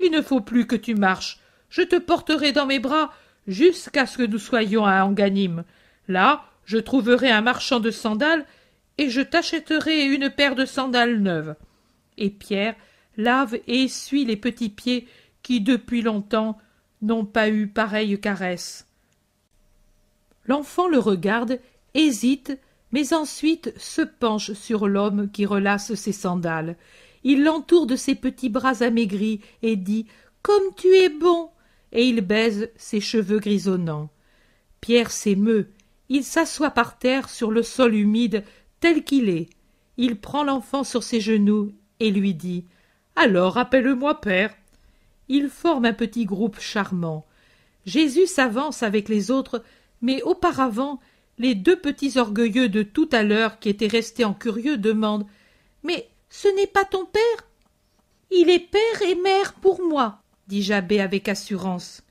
Il ne faut plus que tu marches. Je te porterai dans mes bras jusqu'à ce que nous soyons à Anganim. Là, je trouverai un marchand de sandales et je t'achèterai une paire de sandales neuves. Et Pierre lave et essuie les petits pieds qui depuis longtemps n'ont pas eu pareille caresse. L'enfant le regarde, hésite, mais ensuite se penche sur l'homme qui relâche ses sandales. Il l'entoure de ses petits bras amaigris et dit Comme tu es bon et il baise ses cheveux grisonnants. Pierre s'émeut. Il s'assoit par terre sur le sol humide tel qu'il est. Il prend l'enfant sur ses genoux et lui dit Alors appelle-moi père. Ils forment un petit groupe charmant. Jésus s'avance avec les autres, mais auparavant, les deux petits orgueilleux de tout à l'heure qui étaient restés en curieux demandent Mais ce n'est pas ton père Il est père et mère pour moi, dit Jabé avec assurance.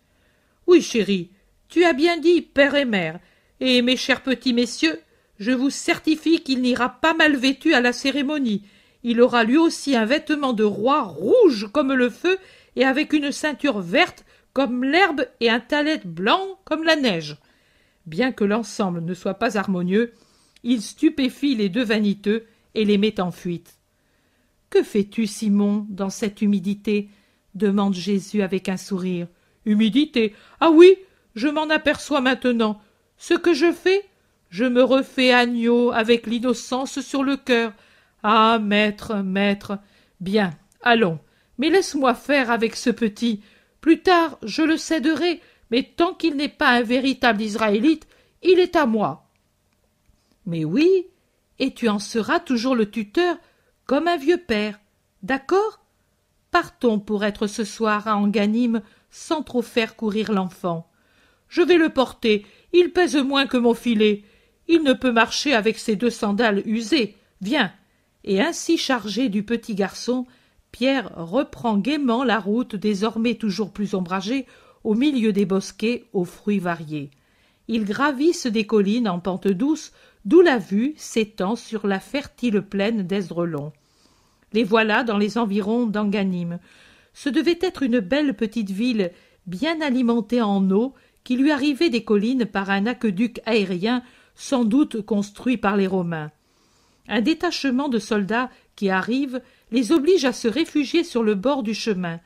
Oui, chérie, tu as bien dit père et mère, et mes chers petits messieurs, je vous certifie qu'il n'ira pas mal vêtu à la cérémonie. Il aura lui aussi un vêtement de roi rouge comme le feu et avec une ceinture verte comme l'herbe et un talet blanc comme la neige. Bien que l'ensemble ne soit pas harmonieux, il stupéfie les deux vaniteux et les met en fuite. Que fais-tu, Simon, dans cette humidité demande Jésus avec un sourire. Humidité Ah oui, je m'en aperçois maintenant. Ce que je fais Je me refais agneau avec l'innocence sur le cœur. Ah, maître, maître Bien, allons, mais laisse-moi faire avec ce petit. Plus tard, je le céderai, mais tant qu'il n'est pas un véritable Israélite, il est à moi. Mais oui, et tu en seras toujours le tuteur, comme un vieux père. D'accord Partons pour être ce soir à Enganim, sans trop faire courir l'enfant. Je vais le porter, il pèse moins que mon filet. Il ne peut marcher avec ses deux sandales usées. Viens. Et ainsi chargé du petit garçon, Pierre reprend gaiement la route désormais toujours plus ombragée, au milieu des bosquets aux fruits variés. Ils gravissent des collines en pente douce, d'où la vue s'étend sur la fertile plaine d'Esdrelon. Les voilà dans les environs d'Anganim. Ce devait être une belle petite ville, bien alimentée en eau, qui lui arrivait des collines par un aqueduc aérien, sans doute construit par les Romains. Un détachement de soldats qui arrive les oblige à se réfugier sur le bord du chemin.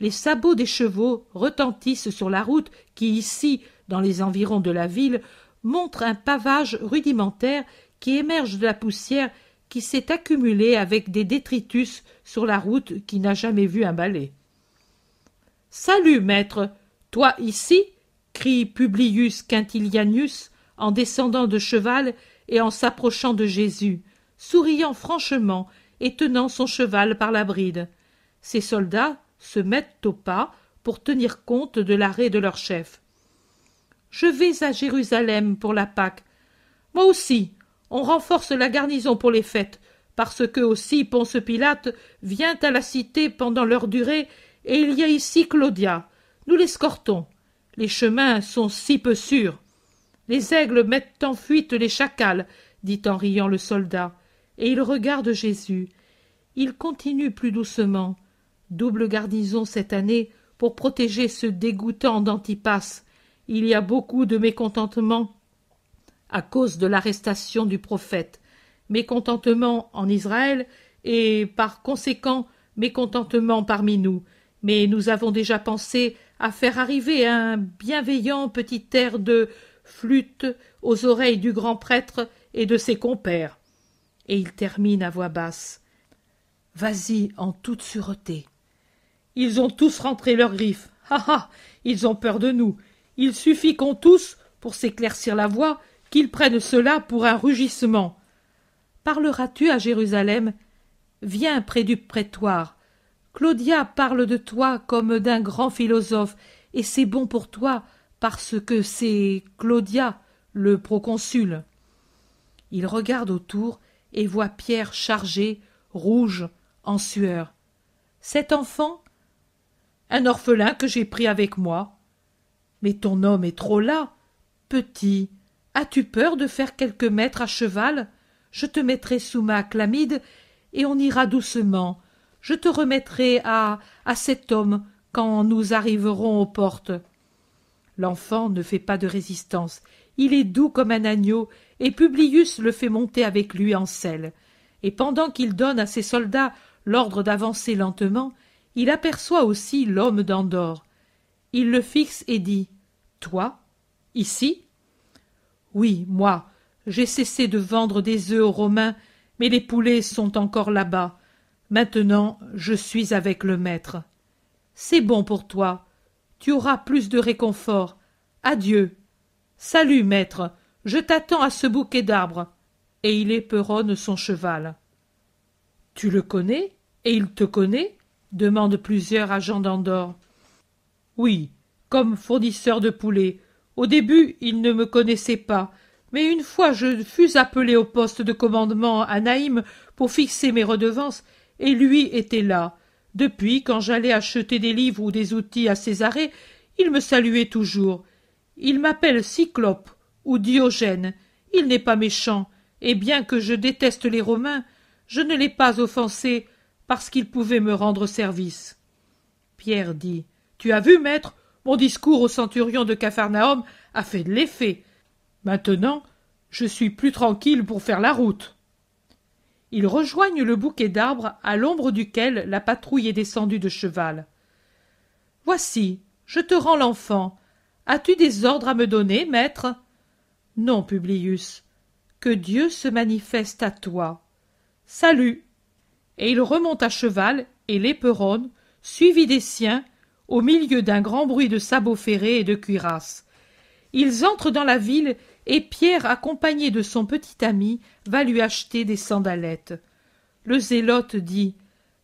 Les sabots des chevaux retentissent sur la route qui, ici, dans les environs de la ville, montre un pavage rudimentaire qui émerge de la poussière qui s'est accumulée avec des détritus sur la route qui n'a jamais vu un balai. Salut, maître. Toi ici? crie Publius Quintilianus en descendant de cheval et en s'approchant de Jésus, souriant franchement et tenant son cheval par la bride. Ses soldats se mettent au pas pour tenir compte de l'arrêt de leur chef. Je vais à Jérusalem pour la Pâque. Moi aussi. On renforce la garnison pour les fêtes, parce que aussi Ponce Pilate vient à la cité pendant leur durée, et il y a ici Claudia. Nous l'escortons. Les chemins sont si peu sûrs. Les aigles mettent en fuite les chacals, dit en riant le soldat et il regarde Jésus. Il continue plus doucement. Double garnison cette année pour protéger ce dégoûtant d'Antipas. Il y a beaucoup de mécontentement à cause de l'arrestation du prophète. Mécontentement en Israël et par conséquent mécontentement parmi nous. Mais nous avons déjà pensé à faire arriver un bienveillant petit air de flûte aux oreilles du grand prêtre et de ses compères et il termine à voix basse. Vas-y en toute sûreté. Ils ont tous rentré leurs griffes. Ah ah Ils ont peur de nous. Il suffit qu'on tous, pour s'éclaircir la voix, qu'ils prennent cela pour un rugissement. Parleras-tu à Jérusalem Viens près du prétoire. Claudia parle de toi comme d'un grand philosophe, et c'est bon pour toi, parce que c'est Claudia, le proconsul. Il regarde autour et voit Pierre chargé, rouge, en sueur. Cet enfant Un orphelin que j'ai pris avec moi. Mais ton homme est trop là. Petit, as-tu peur de faire quelques mètres à cheval Je te mettrai sous ma clamide et on ira doucement. Je te remettrai à, à cet homme quand nous arriverons aux portes. L'enfant ne fait pas de résistance. Il est doux comme un agneau et Publius le fait monter avec lui en selle. Et pendant qu'il donne à ses soldats l'ordre d'avancer lentement, il aperçoit aussi l'homme d'Andorre. Il le fixe et dit Toi Ici Oui, moi. J'ai cessé de vendre des œufs aux Romains, mais les poulets sont encore là-bas. Maintenant, je suis avec le maître. C'est bon pour toi. Tu auras plus de réconfort. Adieu. Salut, maître. Je t'attends à ce bouquet d'arbres. Et il éperonne son cheval. Tu le connais Et il te connaît demandent plusieurs agents d'Andorre. Oui, comme fournisseur de poulets. Au début, il ne me connaissait pas, mais une fois je fus appelé au poste de commandement à Naïm pour fixer mes redevances, et lui était là. Depuis, quand j'allais acheter des livres ou des outils à Césarée, il me saluait toujours. Il m'appelle Cyclope, ou Diogène. Il n'est pas méchant, et bien que je déteste les Romains, je ne l'ai pas offensé parce qu'il pouvait me rendre service. Pierre dit. Tu as vu, maître, mon discours au centurion de Capharnaüm a fait de l'effet. Maintenant, je suis plus tranquille pour faire la route. Ils rejoignent le bouquet d'arbres à l'ombre duquel la patrouille est descendue de cheval. Voici, je te rends l'enfant. As-tu des ordres à me donner, maître non, Publius, que Dieu se manifeste à toi. Salut. Et il remonte à cheval, et l'éperonne, suivi des siens, au milieu d'un grand bruit de sabots ferrés et de cuirasses. Ils entrent dans la ville, et Pierre, accompagné de son petit ami, va lui acheter des sandalettes. Le zélote dit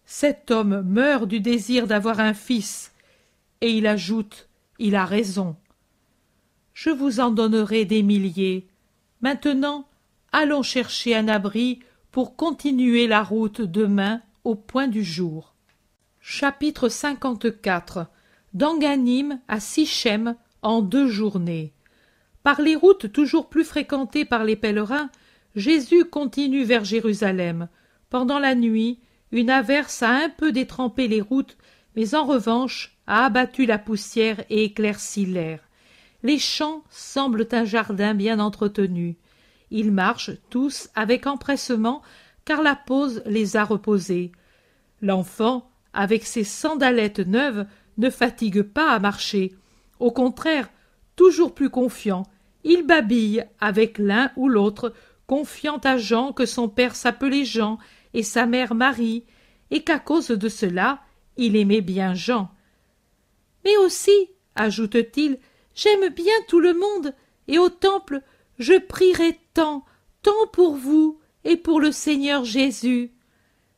Cet homme meurt du désir d'avoir un fils. Et il ajoute Il a raison je vous en donnerai des milliers. Maintenant, allons chercher un abri pour continuer la route demain au point du jour. Chapitre 54 D'Anganim à Sichem en deux journées. Par les routes toujours plus fréquentées par les pèlerins, Jésus continue vers Jérusalem. Pendant la nuit, une averse a un peu détrempé les routes, mais en revanche a abattu la poussière et éclairci l'air les champs semblent un jardin bien entretenu ils marchent tous avec empressement car la pose les a reposés l'enfant avec ses sandalettes neuves ne fatigue pas à marcher au contraire toujours plus confiant il babille avec l'un ou l'autre confiant à Jean que son père s'appelait Jean et sa mère Marie, et qu'à cause de cela il aimait bien Jean. Mais aussi, ajoute t il, J'aime bien tout le monde, et au temple je prierai tant, tant pour vous et pour le Seigneur Jésus.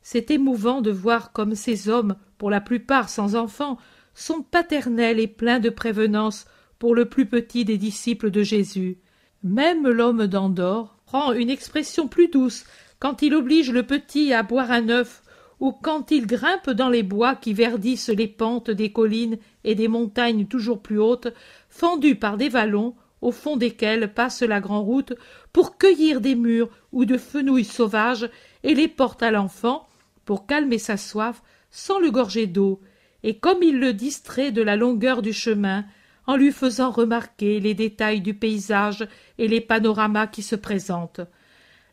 C'est émouvant de voir comme ces hommes, pour la plupart sans enfants, sont paternels et pleins de prévenance pour le plus petit des disciples de Jésus. Même l'homme d'Andorre prend une expression plus douce quand il oblige le petit à boire un œuf ou quand il grimpe dans les bois qui verdissent les pentes des collines et des montagnes toujours plus hautes, fendues par des vallons au fond desquels passe la grand route pour cueillir des murs ou de fenouilles sauvages et les porte à l'enfant pour calmer sa soif sans le gorger d'eau, et comme il le distrait de la longueur du chemin, en lui faisant remarquer les détails du paysage et les panoramas qui se présentent.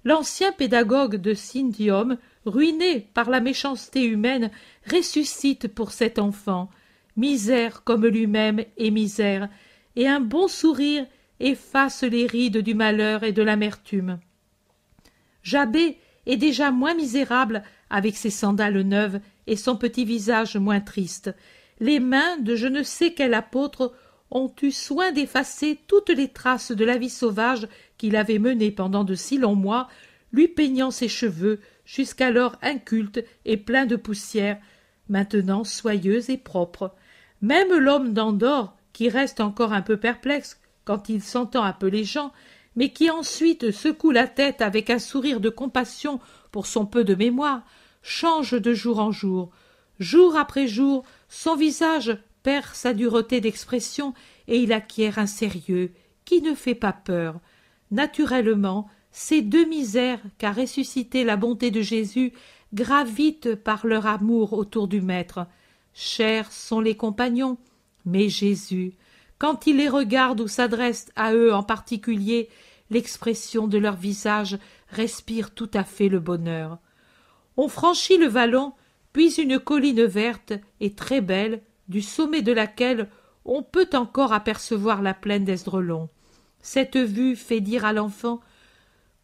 L'ancien pédagogue de Syndium, ruiné par la méchanceté humaine, ressuscite pour cet enfant, misère comme lui-même est misère, et un bon sourire efface les rides du malheur et de l'amertume. Jabé est déjà moins misérable avec ses sandales neuves et son petit visage moins triste. Les mains de je ne sais quel apôtre ont eu soin d'effacer toutes les traces de la vie sauvage qu'il avait menée pendant de si longs mois, lui peignant ses cheveux, jusqu'alors inculte et plein de poussière, maintenant soyeuse et propre. Même l'homme d'Andorre, qui reste encore un peu perplexe quand il s'entend appeler Jean, mais qui ensuite secoue la tête avec un sourire de compassion pour son peu de mémoire, change de jour en jour. Jour après jour, son visage perd sa dureté d'expression et il acquiert un sérieux qui ne fait pas peur. Naturellement, ces deux misères qu'a ressuscité la bonté de Jésus gravitent par leur amour autour du Maître. Chers sont les compagnons, mais Jésus, quand il les regarde ou s'adresse à eux en particulier, l'expression de leur visage respire tout à fait le bonheur. On franchit le vallon, puis une colline verte et très belle, du sommet de laquelle on peut encore apercevoir la plaine d'Esdrelon. Cette vue fait dire à l'enfant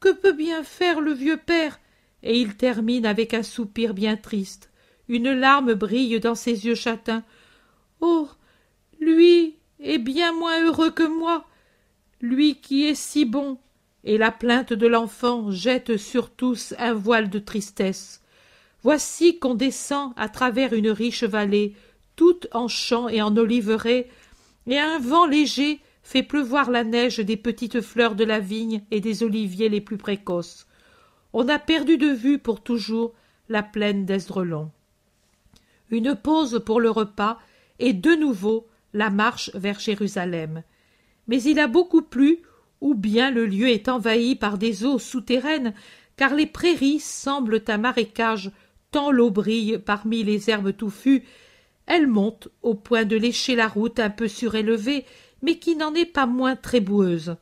que peut bien faire le vieux père Et il termine avec un soupir bien triste. Une larme brille dans ses yeux châtains. Oh lui est bien moins heureux que moi lui qui est si bon et la plainte de l'enfant jette sur tous un voile de tristesse. Voici qu'on descend à travers une riche vallée, toute en champs et en oliveraies, et un vent léger fait pleuvoir la neige des petites fleurs de la vigne et des oliviers les plus précoces. On a perdu de vue pour toujours la plaine d'Esdrelon. Une pause pour le repas et de nouveau la marche vers Jérusalem. Mais il a beaucoup plu, ou bien le lieu est envahi par des eaux souterraines, car les prairies semblent un marécage tant l'eau brille parmi les herbes touffues, elle monte au point de lécher la route un peu surélevée mais qui n'en est pas moins très boueuse.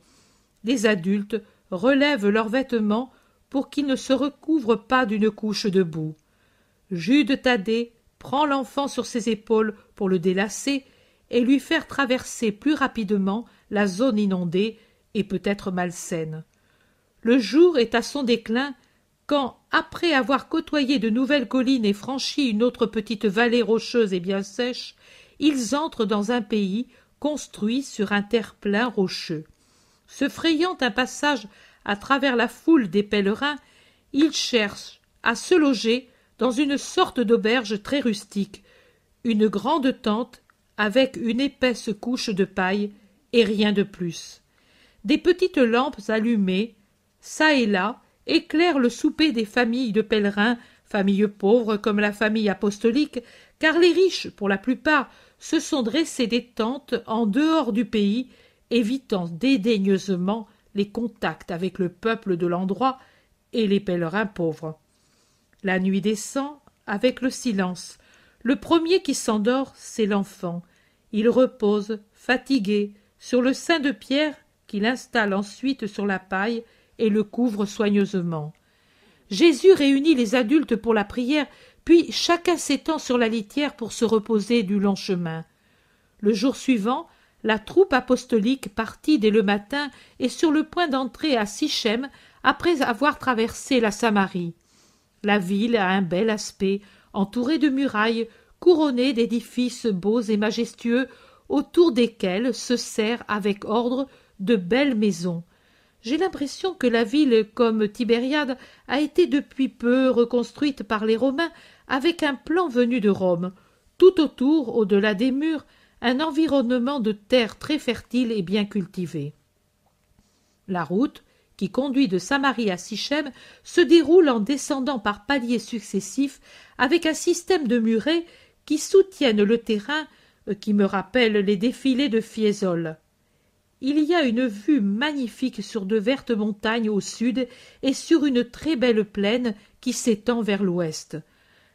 Les adultes relèvent leurs vêtements pour qu'ils ne se recouvrent pas d'une couche de boue. Jude Thaddée prend l'enfant sur ses épaules pour le délasser et lui faire traverser plus rapidement la zone inondée et peut-être malsaine. Le jour est à son déclin quand, après avoir côtoyé de nouvelles collines et franchi une autre petite vallée rocheuse et bien sèche, ils entrent dans un pays construit sur un terre-plein rocheux. Se frayant un passage à travers la foule des pèlerins, il cherche à se loger dans une sorte d'auberge très rustique, une grande tente avec une épaisse couche de paille et rien de plus. Des petites lampes allumées, çà et là, éclairent le souper des familles de pèlerins, familles pauvres comme la famille apostolique, car les riches, pour la plupart, se sont dressées des tentes en dehors du pays, évitant dédaigneusement les contacts avec le peuple de l'endroit et les pèlerins pauvres. La nuit descend avec le silence. Le premier qui s'endort, c'est l'enfant. Il repose, fatigué, sur le sein de pierre qu'il installe ensuite sur la paille et le couvre soigneusement. Jésus réunit les adultes pour la prière puis chacun s'étend sur la litière pour se reposer du long chemin. Le jour suivant, la troupe apostolique partit dès le matin et sur le point d'entrer à Sichem après avoir traversé la Samarie. La ville a un bel aspect, entourée de murailles, couronnée d'édifices beaux et majestueux, autour desquels se serrent avec ordre de belles maisons, j'ai l'impression que la ville, comme Tibériade, a été depuis peu reconstruite par les Romains avec un plan venu de Rome. Tout autour, au-delà des murs, un environnement de terre très fertile et bien cultivée. La route, qui conduit de Samarie à Sichem, se déroule en descendant par paliers successifs avec un système de murets qui soutiennent le terrain euh, qui me rappelle les défilés de Fiesole il y a une vue magnifique sur de vertes montagnes au sud et sur une très belle plaine qui s'étend vers l'ouest.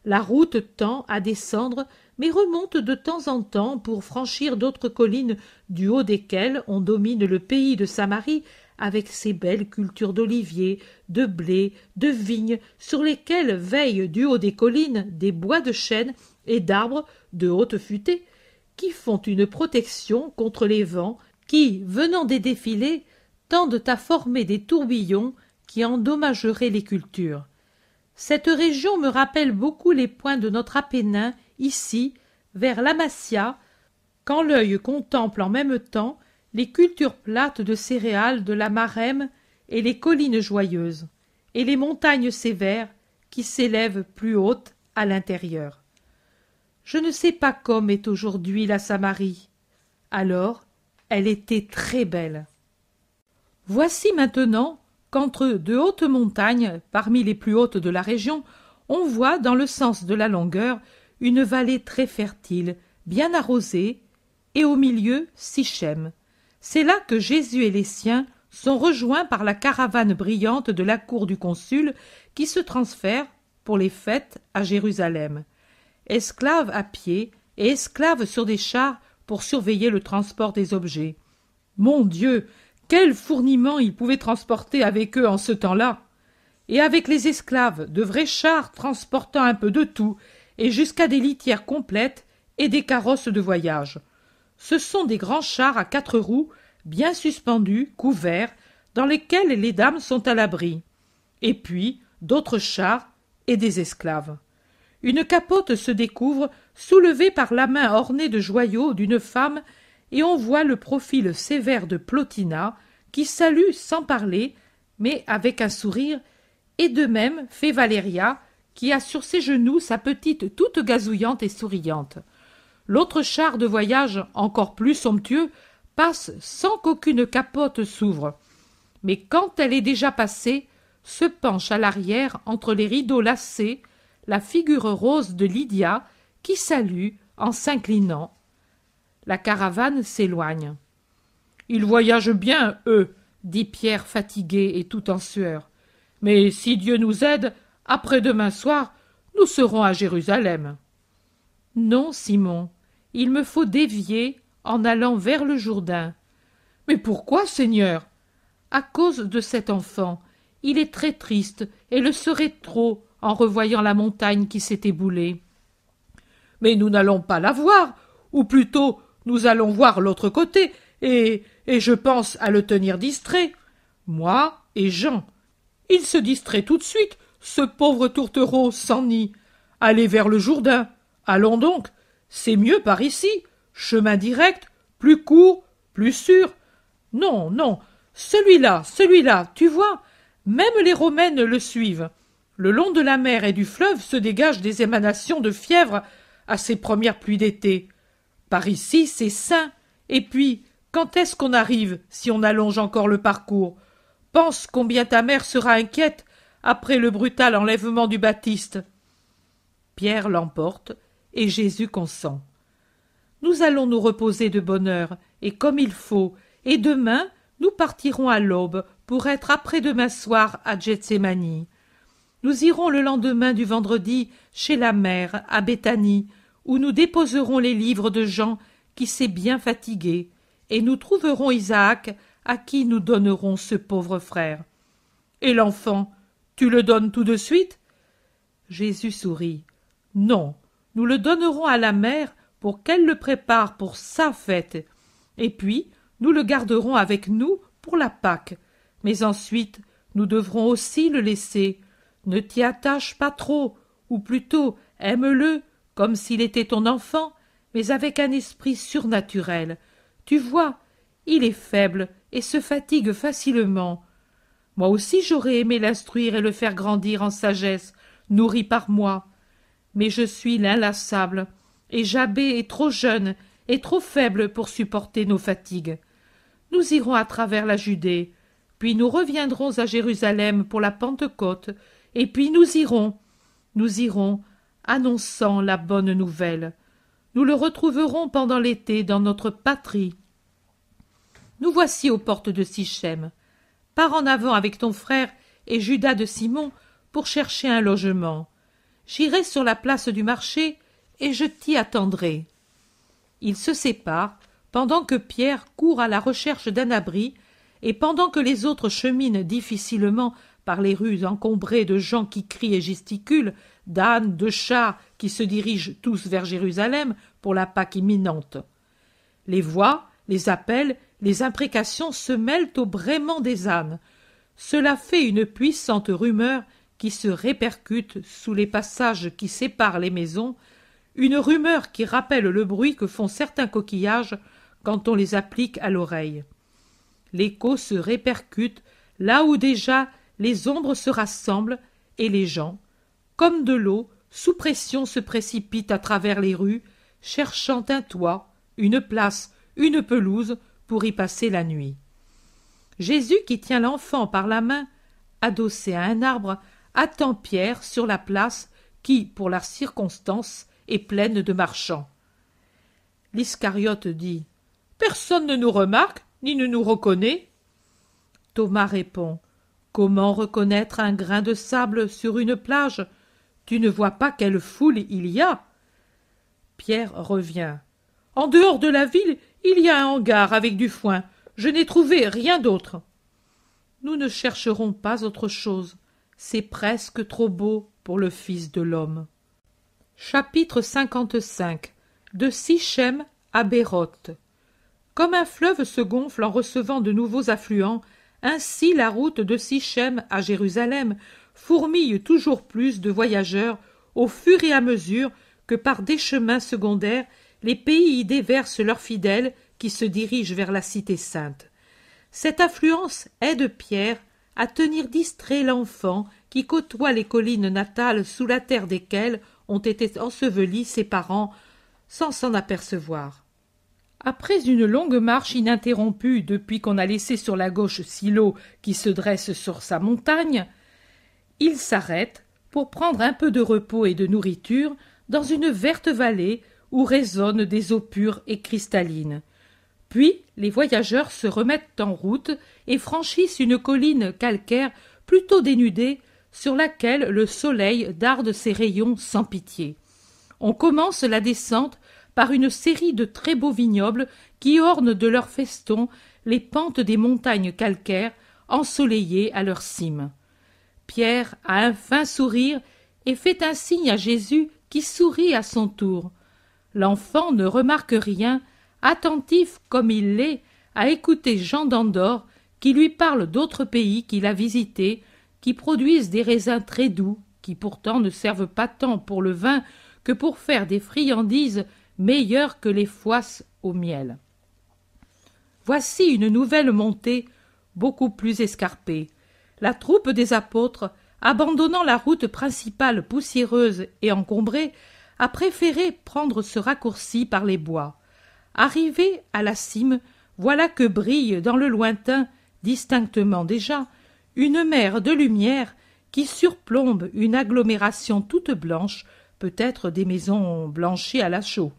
La route tend à descendre, mais remonte de temps en temps pour franchir d'autres collines du haut desquelles on domine le pays de Samarie avec ses belles cultures d'oliviers, de blé, de vignes, sur lesquelles veillent du haut des collines des bois de chêne et d'arbres de haute futée, qui font une protection contre les vents qui, venant des défilés, tendent à former des tourbillons qui endommageraient les cultures. Cette région me rappelle beaucoup les points de notre Apennin, ici, vers l'Amassia, quand l'œil contemple en même temps les cultures plates de céréales de la Marème et les collines joyeuses, et les montagnes sévères qui s'élèvent plus hautes à l'intérieur. Je ne sais pas comme est aujourd'hui la Samarie. Alors, elle était très belle. Voici maintenant qu'entre de hautes montagnes, parmi les plus hautes de la région, on voit dans le sens de la longueur une vallée très fertile, bien arrosée, et au milieu Sichem. C'est là que Jésus et les siens sont rejoints par la caravane brillante de la cour du consul qui se transfère pour les fêtes à Jérusalem. Esclaves à pied et esclaves sur des chars, pour surveiller le transport des objets. Mon Dieu, quel fourniment ils pouvaient transporter avec eux en ce temps-là Et avec les esclaves, de vrais chars transportant un peu de tout, et jusqu'à des litières complètes et des carrosses de voyage. Ce sont des grands chars à quatre roues, bien suspendus, couverts, dans lesquels les dames sont à l'abri. Et puis, d'autres chars et des esclaves. Une capote se découvre soulevé par la main ornée de joyaux d'une femme, et on voit le profil sévère de Plotina, qui salue sans parler, mais avec un sourire, et de même fait Valeria qui a sur ses genoux sa petite toute gazouillante et souriante. L'autre char de voyage, encore plus somptueux, passe sans qu'aucune capote s'ouvre. Mais quand elle est déjà passée, se penche à l'arrière entre les rideaux lacés la figure rose de Lydia qui salue en s'inclinant. La caravane s'éloigne. Ils voyagent bien, eux, dit Pierre fatigué et tout en sueur. Mais si Dieu nous aide, après-demain soir, nous serons à Jérusalem. Non, Simon, il me faut dévier en allant vers le Jourdain. Mais pourquoi, Seigneur À cause de cet enfant. Il est très triste et le serait trop en revoyant la montagne qui s'est éboulée mais nous n'allons pas la voir, ou plutôt nous allons voir l'autre côté, et, et je pense à le tenir distrait. Moi et Jean. Il se distrait tout de suite, ce pauvre tourtereau sans nid. Allez vers le Jourdain. Allons donc. C'est mieux par ici. Chemin direct, plus court, plus sûr. Non, non. Celui-là, celui-là, tu vois. Même les Romaines le suivent. Le long de la mer et du fleuve se dégagent des émanations de fièvre à ces premières pluies d'été. Par ici, c'est sain. Et puis, quand est-ce qu'on arrive si on allonge encore le parcours Pense combien ta mère sera inquiète après le brutal enlèvement du Baptiste. Pierre l'emporte et Jésus consent. Nous allons nous reposer de bonne heure et comme il faut, et demain nous partirons à l'aube pour être après-demain soir à nous irons le lendemain du vendredi chez la mère, à Béthanie, où nous déposerons les livres de Jean qui s'est bien fatigué, et nous trouverons Isaac, à qui nous donnerons ce pauvre frère. Et l'enfant, tu le donnes tout de suite Jésus sourit. Non, nous le donnerons à la mère pour qu'elle le prépare pour sa fête, et puis nous le garderons avec nous pour la Pâque. Mais ensuite, nous devrons aussi le laisser ne t'y attache pas trop, ou plutôt aime-le comme s'il était ton enfant, mais avec un esprit surnaturel. Tu vois, il est faible et se fatigue facilement. Moi aussi j'aurais aimé l'instruire et le faire grandir en sagesse, nourri par moi. Mais je suis l'inlassable, et Jabé est trop jeune et trop faible pour supporter nos fatigues. Nous irons à travers la Judée, puis nous reviendrons à Jérusalem pour la Pentecôte, et puis nous irons, nous irons, annonçant la bonne nouvelle. Nous le retrouverons pendant l'été dans notre patrie. Nous voici aux portes de Sichem. Pars en avant avec ton frère et Judas de Simon pour chercher un logement. J'irai sur la place du marché et je t'y attendrai. Ils se séparent pendant que Pierre court à la recherche d'un abri et pendant que les autres cheminent difficilement par les rues encombrées de gens qui crient et gesticulent, d'ânes, de chats qui se dirigent tous vers Jérusalem pour la Pâque imminente. Les voix, les appels, les imprécations se mêlent au braiement des ânes. Cela fait une puissante rumeur qui se répercute sous les passages qui séparent les maisons, une rumeur qui rappelle le bruit que font certains coquillages quand on les applique à l'oreille. L'écho se répercute là où déjà les ombres se rassemblent et les gens, comme de l'eau, sous pression se précipitent à travers les rues, cherchant un toit, une place, une pelouse pour y passer la nuit. Jésus, qui tient l'enfant par la main, adossé à un arbre, attend Pierre sur la place qui, pour la circonstance, est pleine de marchands. L'Iscariote dit Personne ne nous remarque, ni ne nous reconnaît. Thomas répond Comment reconnaître un grain de sable sur une plage Tu ne vois pas quelle foule il y a Pierre revient. En dehors de la ville, il y a un hangar avec du foin. Je n'ai trouvé rien d'autre. Nous ne chercherons pas autre chose. C'est presque trop beau pour le Fils de l'homme. Chapitre 55 De Sichem à Béroth. Comme un fleuve se gonfle en recevant de nouveaux affluents, ainsi la route de Sichem à Jérusalem fourmille toujours plus de voyageurs au fur et à mesure que par des chemins secondaires les pays y déversent leurs fidèles qui se dirigent vers la cité sainte. Cette affluence aide Pierre à tenir distrait l'enfant qui côtoie les collines natales sous la terre desquelles ont été ensevelis ses parents sans s'en apercevoir. Après une longue marche ininterrompue depuis qu'on a laissé sur la gauche Silo qui se dresse sur sa montagne, il s'arrête pour prendre un peu de repos et de nourriture dans une verte vallée où résonnent des eaux pures et cristallines. Puis les voyageurs se remettent en route et franchissent une colline calcaire plutôt dénudée sur laquelle le soleil darde ses rayons sans pitié. On commence la descente par une série de très beaux vignobles qui ornent de leurs festons les pentes des montagnes calcaires ensoleillées à leur cime. Pierre a un fin sourire et fait un signe à Jésus qui sourit à son tour. L'enfant ne remarque rien, attentif comme il l'est à écouter Jean d'Andorre qui lui parle d'autres pays qu'il a visités, qui produisent des raisins très doux, qui pourtant ne servent pas tant pour le vin que pour faire des friandises Meilleur que les foisses au miel. Voici une nouvelle montée beaucoup plus escarpée. La troupe des apôtres, abandonnant la route principale poussiéreuse et encombrée, a préféré prendre ce raccourci par les bois. Arrivé à la cime, voilà que brille dans le lointain, distinctement déjà, une mer de lumière qui surplombe une agglomération toute blanche, peut-être des maisons blanchies à la chaux.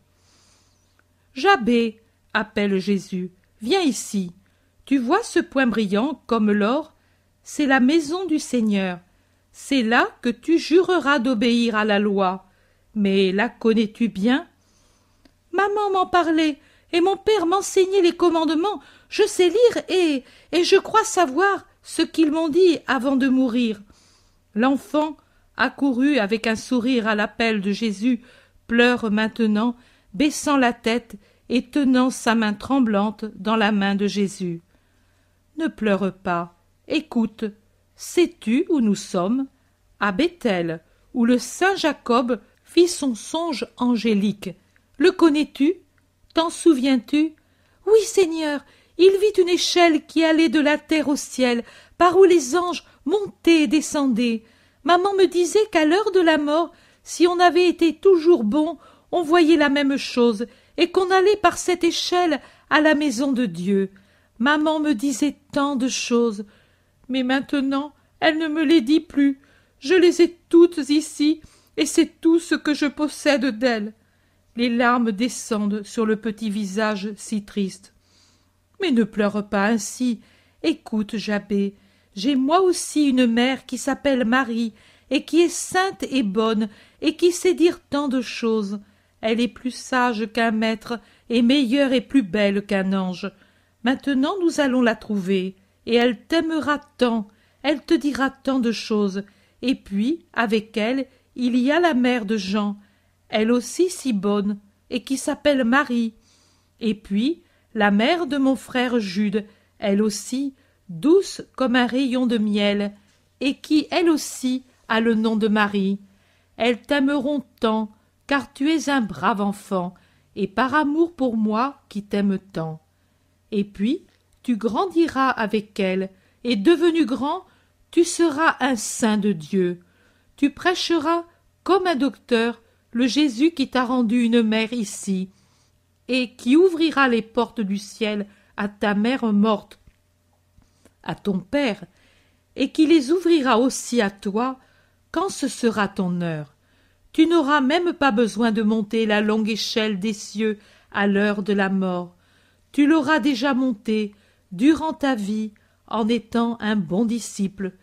Jabé, appelle Jésus, viens ici. Tu vois ce point brillant comme l'or C'est la maison du Seigneur. C'est là que tu jureras d'obéir à la loi. Mais la connais-tu bien Maman m'en parlait, et mon père m'enseignait les commandements. Je sais lire et, et je crois savoir ce qu'ils m'ont dit avant de mourir. L'enfant, accouru avec un sourire à l'appel de Jésus, pleure maintenant baissant la tête et tenant sa main tremblante dans la main de Jésus. Ne pleure pas, écoute, sais-tu où nous sommes À Bethel, où le saint Jacob fit son songe angélique. Le connais-tu T'en souviens-tu Oui, Seigneur, il vit une échelle qui allait de la terre au ciel, par où les anges montaient et descendaient. Maman me disait qu'à l'heure de la mort, si on avait été toujours bon, on voyait la même chose et qu'on allait par cette échelle à la maison de Dieu. Maman me disait tant de choses, mais maintenant elle ne me les dit plus. Je les ai toutes ici, et c'est tout ce que je possède d'elle. Les larmes descendent sur le petit visage si triste. Mais ne pleure pas ainsi. Écoute, Jabé, j'ai moi aussi une mère qui s'appelle Marie, et qui est sainte et bonne, et qui sait dire tant de choses elle est plus sage qu'un maître, et meilleure et plus belle qu'un ange. Maintenant nous allons la trouver, et elle t'aimera tant, elle te dira tant de choses, et puis, avec elle, il y a la mère de Jean, elle aussi si bonne, et qui s'appelle Marie, et puis la mère de mon frère Jude, elle aussi, douce comme un rayon de miel, et qui, elle aussi, a le nom de Marie. Elles t'aimeront tant, car tu es un brave enfant, et par amour pour moi qui t'aime tant. Et puis, tu grandiras avec elle, et devenu grand, tu seras un saint de Dieu. Tu prêcheras, comme un docteur, le Jésus qui t'a rendu une mère ici, et qui ouvrira les portes du ciel à ta mère morte, à ton père, et qui les ouvrira aussi à toi quand ce sera ton heure. Tu n'auras même pas besoin de monter la longue échelle des cieux à l'heure de la mort. Tu l'auras déjà montée durant ta vie en étant un bon disciple,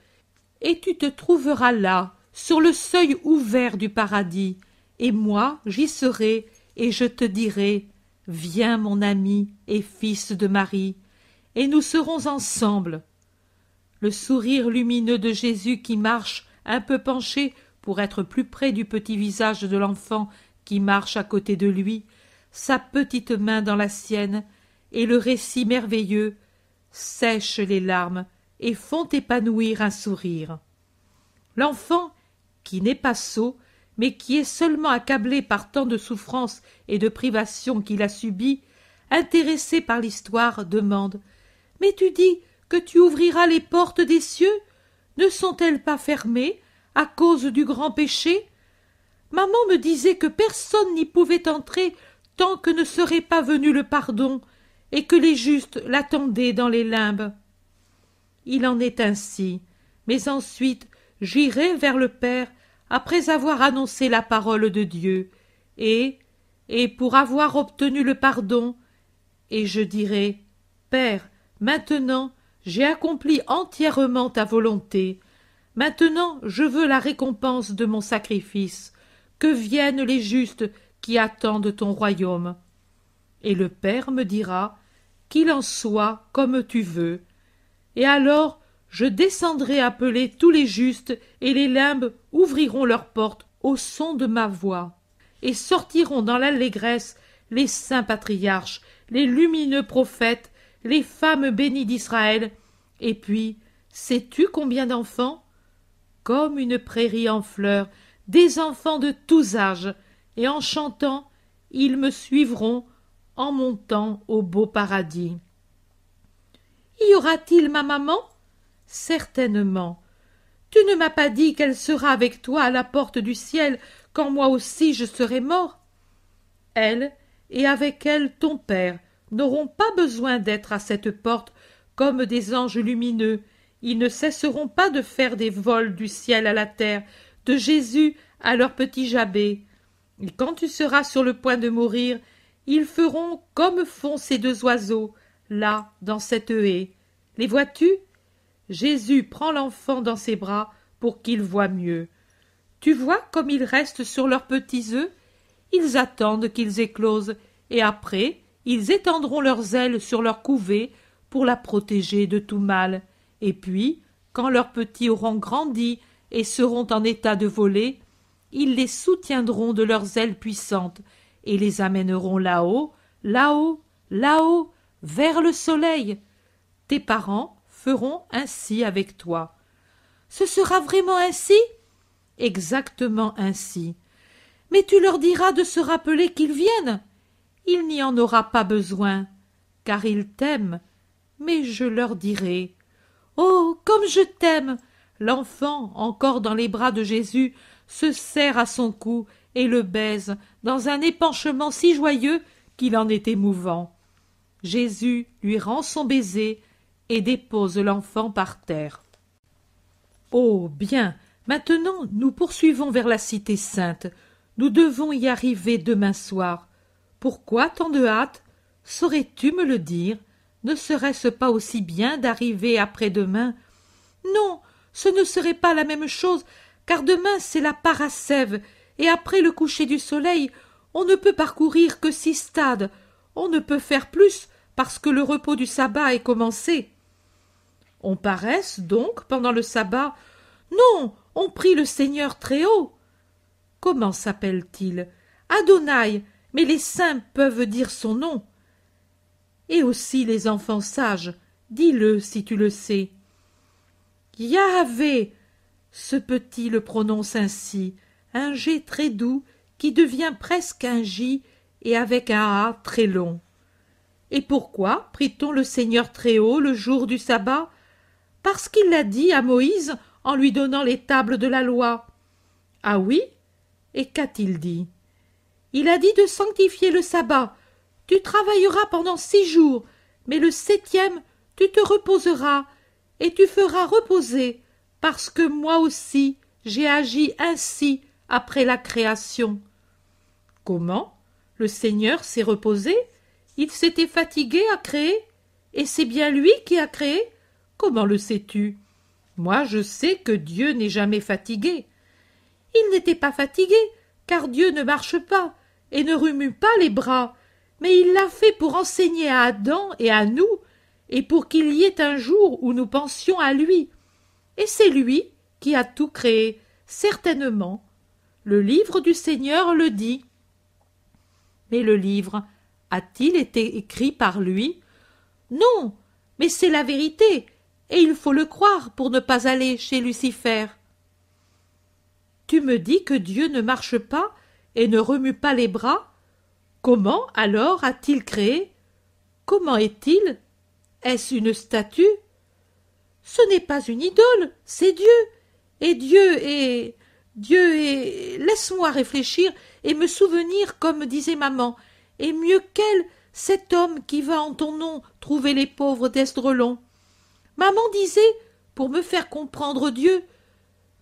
et tu te trouveras là, sur le seuil ouvert du paradis, et moi j'y serai, et je te dirai Viens, mon ami et fils de Marie, et nous serons ensemble. Le sourire lumineux de Jésus qui marche, un peu penché pour être plus près du petit visage de l'enfant qui marche à côté de lui, sa petite main dans la sienne, et le récit merveilleux sèche les larmes et font épanouir un sourire. L'enfant, qui n'est pas sot, mais qui est seulement accablé par tant de souffrances et de privations qu'il a subies, intéressé par l'histoire, demande Mais tu dis que tu ouvriras les portes des cieux Ne sont-elles pas fermées à cause du grand péché Maman me disait que personne n'y pouvait entrer tant que ne serait pas venu le pardon, et que les justes l'attendaient dans les limbes. Il en est ainsi, mais ensuite j'irai vers le Père après avoir annoncé la parole de Dieu, et, et pour avoir obtenu le pardon, et je dirai Père, maintenant j'ai accompli entièrement ta volonté, Maintenant je veux la récompense de mon sacrifice. Que viennent les justes qui attendent ton royaume. Et le Père me dira, Qu'il en soit comme tu veux. Et alors je descendrai appeler tous les justes, et les limbes ouvriront leurs portes au son de ma voix, et sortiront dans l'allégresse les saints patriarches, les lumineux prophètes, les femmes bénies d'Israël. Et puis, sais-tu combien d'enfants comme une prairie en fleurs, des enfants de tous âges, et en chantant, ils me suivront en montant au beau paradis. Y aura-t-il ma maman Certainement. Tu ne m'as pas dit qu'elle sera avec toi à la porte du ciel quand moi aussi je serai mort. Elle, et avec elle ton père, n'auront pas besoin d'être à cette porte comme des anges lumineux, ils ne cesseront pas de faire des vols du ciel à la terre, de Jésus à leur petit Jabé. Et quand tu seras sur le point de mourir, ils feront comme font ces deux oiseaux, là, dans cette haie. Les vois-tu Jésus prend l'enfant dans ses bras pour qu'il voie mieux. Tu vois comme ils restent sur leurs petits œufs Ils attendent qu'ils éclosent, et après, ils étendront leurs ailes sur leur couvée pour la protéger de tout mal. Et puis, quand leurs petits auront grandi et seront en état de voler, ils les soutiendront de leurs ailes puissantes et les amèneront là-haut, là-haut, là-haut, vers le soleil. Tes parents feront ainsi avec toi. Ce sera vraiment ainsi Exactement ainsi. Mais tu leur diras de se rappeler qu'ils viennent. Il n'y en aura pas besoin, car ils t'aiment, mais je leur dirai Oh comme je t'aime L'enfant, encore dans les bras de Jésus, se serre à son cou et le baise dans un épanchement si joyeux qu'il en est émouvant. Jésus lui rend son baiser et dépose l'enfant par terre. Oh bien Maintenant, nous poursuivons vers la Cité Sainte. Nous devons y arriver demain soir. Pourquoi tant de hâte Saurais-tu me le dire ne serait-ce pas aussi bien d'arriver après-demain Non, ce ne serait pas la même chose, car demain c'est la parasève, et après le coucher du soleil, on ne peut parcourir que six stades. On ne peut faire plus parce que le repos du sabbat est commencé. On paraisse donc pendant le sabbat Non, on prie le Seigneur très haut. Comment s'appelle-t-il Adonai, mais les saints peuvent dire son nom et aussi les enfants sages. Dis-le si tu le sais. Yahvé ce petit le prononce ainsi, un G très doux qui devient presque un J et avec un A très long. Et pourquoi prit-on le Seigneur très haut le jour du sabbat Parce qu'il l'a dit à Moïse en lui donnant les tables de la loi. Ah oui Et qu'a-t-il dit Il a dit de sanctifier le sabbat tu travailleras pendant six jours, mais le septième, tu te reposeras, et tu feras reposer, parce que moi aussi j'ai agi ainsi après la création. Comment Le Seigneur s'est reposé Il s'était fatigué à créer Et c'est bien lui qui a créé Comment le sais-tu Moi, je sais que Dieu n'est jamais fatigué. Il n'était pas fatigué, car Dieu ne marche pas et ne remue pas les bras mais il l'a fait pour enseigner à Adam et à nous, et pour qu'il y ait un jour où nous pensions à lui. Et c'est lui qui a tout créé, certainement. Le livre du Seigneur le dit. Mais le livre a-t-il été écrit par lui Non, mais c'est la vérité, et il faut le croire pour ne pas aller chez Lucifer. Tu me dis que Dieu ne marche pas et ne remue pas les bras Comment alors a-t-il créé Comment est-il Est-ce une statue Ce n'est pas une idole, c'est Dieu. Et Dieu est. Dieu est. Laisse-moi réfléchir et me souvenir comme disait maman. Et mieux qu'elle, cet homme qui va en ton nom trouver les pauvres d'Estrelon. Maman disait, pour me faire comprendre Dieu,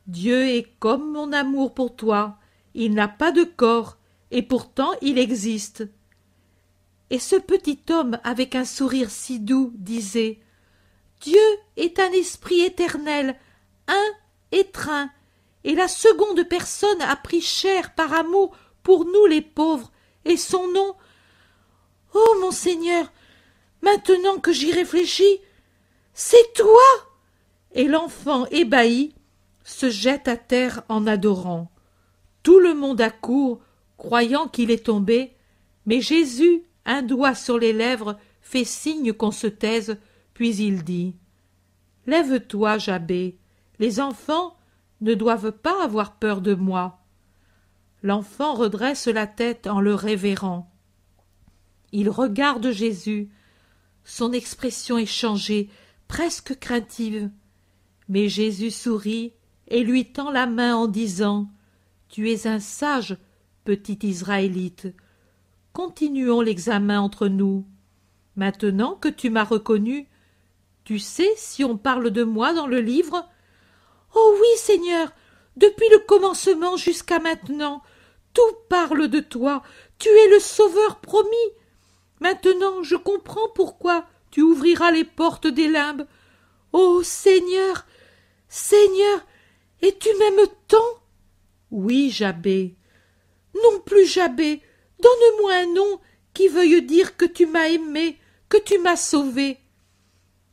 Dieu est comme mon amour pour toi. Il n'a pas de corps, et pourtant il existe. Et ce petit homme, avec un sourire si doux, disait Dieu est un esprit éternel, un étreint, et la seconde personne a pris chair par amour pour nous les pauvres, et son nom. Oh mon Seigneur, maintenant que j'y réfléchis, c'est toi Et l'enfant ébahi se jette à terre en adorant. Tout le monde accourt, croyant qu'il est tombé, mais Jésus, un doigt sur les lèvres, fait signe qu'on se taise, puis il dit Lève-toi, Jabé, les enfants ne doivent pas avoir peur de moi. L'enfant redresse la tête en le révérant. Il regarde Jésus. Son expression est changée, presque craintive. Mais Jésus sourit et lui tend la main en disant Tu es un sage Petite Israélite. Continuons l'examen entre nous. Maintenant que tu m'as reconnu, tu sais si on parle de moi dans le livre Oh oui, Seigneur, depuis le commencement jusqu'à maintenant, tout parle de toi. Tu es le Sauveur promis. Maintenant, je comprends pourquoi tu ouvriras les portes des limbes. oh, Seigneur, Seigneur, et tu m'aimes tant Oui, Jabbé. Non plus Jabé, donne-moi un nom qui veuille dire que tu m'as aimé, que tu m'as sauvé.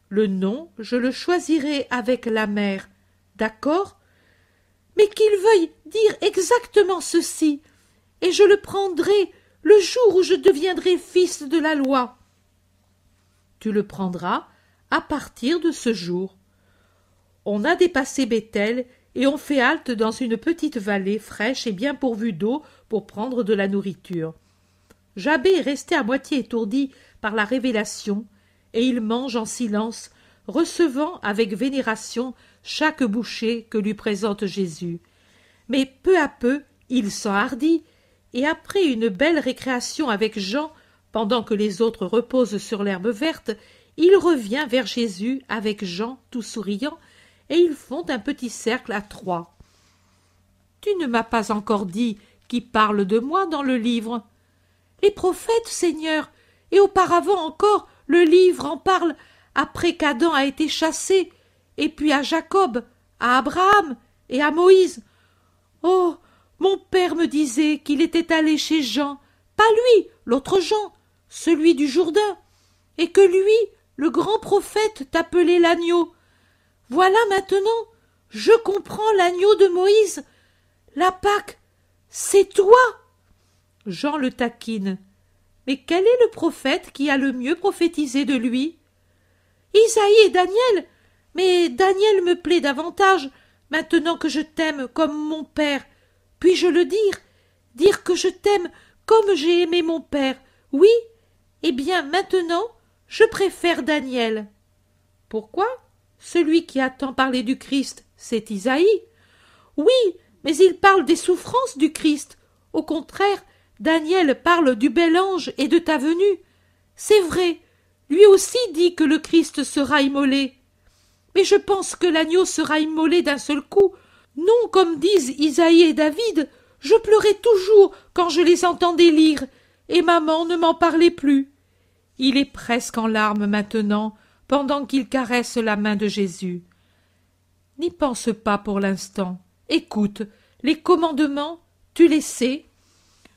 Le nom, je le choisirai avec la mère, d'accord Mais qu'il veuille dire exactement ceci, et je le prendrai le jour où je deviendrai fils de la loi. Tu le prendras à partir de ce jour. On a dépassé Bethel et on fait halte dans une petite vallée fraîche et bien pourvue d'eau pour prendre de la nourriture. Jabé est resté à moitié étourdi par la révélation, et il mange en silence, recevant avec vénération chaque bouchée que lui présente Jésus. Mais peu à peu, il s'enhardit, et après une belle récréation avec Jean, pendant que les autres reposent sur l'herbe verte, il revient vers Jésus avec Jean tout souriant, et ils font un petit cercle à trois. Tu ne m'as pas encore dit qui parle de moi dans le livre. Les prophètes, Seigneur, et auparavant encore, le livre en parle, après qu'Adam a été chassé, et puis à Jacob, à Abraham et à Moïse. Oh, mon père me disait qu'il était allé chez Jean, pas lui, l'autre Jean, celui du Jourdain, et que lui, le grand prophète, t'appelait l'agneau. Voilà maintenant, je comprends l'agneau de Moïse. La Pâque, c'est toi Jean le taquine. Mais quel est le prophète qui a le mieux prophétisé de lui Isaïe et Daniel Mais Daniel me plaît davantage, maintenant que je t'aime comme mon père. Puis-je le dire Dire que je t'aime comme j'ai aimé mon père. Oui Eh bien, maintenant, je préfère Daniel. Pourquoi Celui qui a tant parlé du Christ, c'est Isaïe. Oui, mais il parle des souffrances du Christ. Au contraire, Daniel parle du bel ange et de ta venue. C'est vrai, lui aussi dit que le Christ sera immolé. Mais je pense que l'agneau sera immolé d'un seul coup. Non, comme disent Isaïe et David, je pleurais toujours quand je les entendais lire, et maman ne m'en parlait plus. Il est presque en larmes maintenant, pendant qu'il caresse la main de Jésus. N'y pense pas pour l'instant. Écoute, les commandements, tu les sais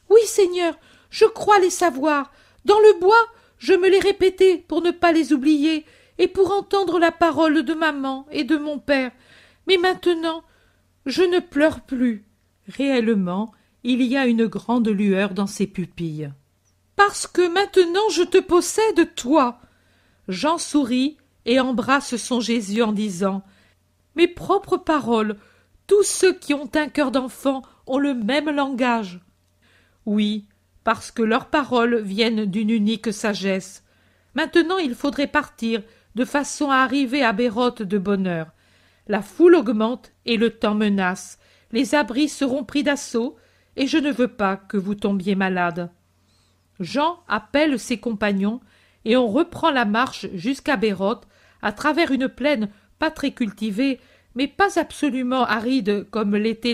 Oui, Seigneur, je crois les savoir. Dans le bois, je me les répétais pour ne pas les oublier et pour entendre la parole de maman et de mon père. Mais maintenant, je ne pleure plus. Réellement, il y a une grande lueur dans ses pupilles. Parce que maintenant je te possède, toi. Jean sourit et embrasse son Jésus en disant. Mes propres paroles tous ceux qui ont un cœur d'enfant ont le même langage. Oui, parce que leurs paroles viennent d'une unique sagesse. Maintenant il faudrait partir, de façon à arriver à Bérotte de bonne heure. La foule augmente et le temps menace. Les abris seront pris d'assaut, et je ne veux pas que vous tombiez malade. Jean appelle ses compagnons, et on reprend la marche jusqu'à Bérotte, à travers une plaine pas très cultivée, mais pas absolument aride comme l'était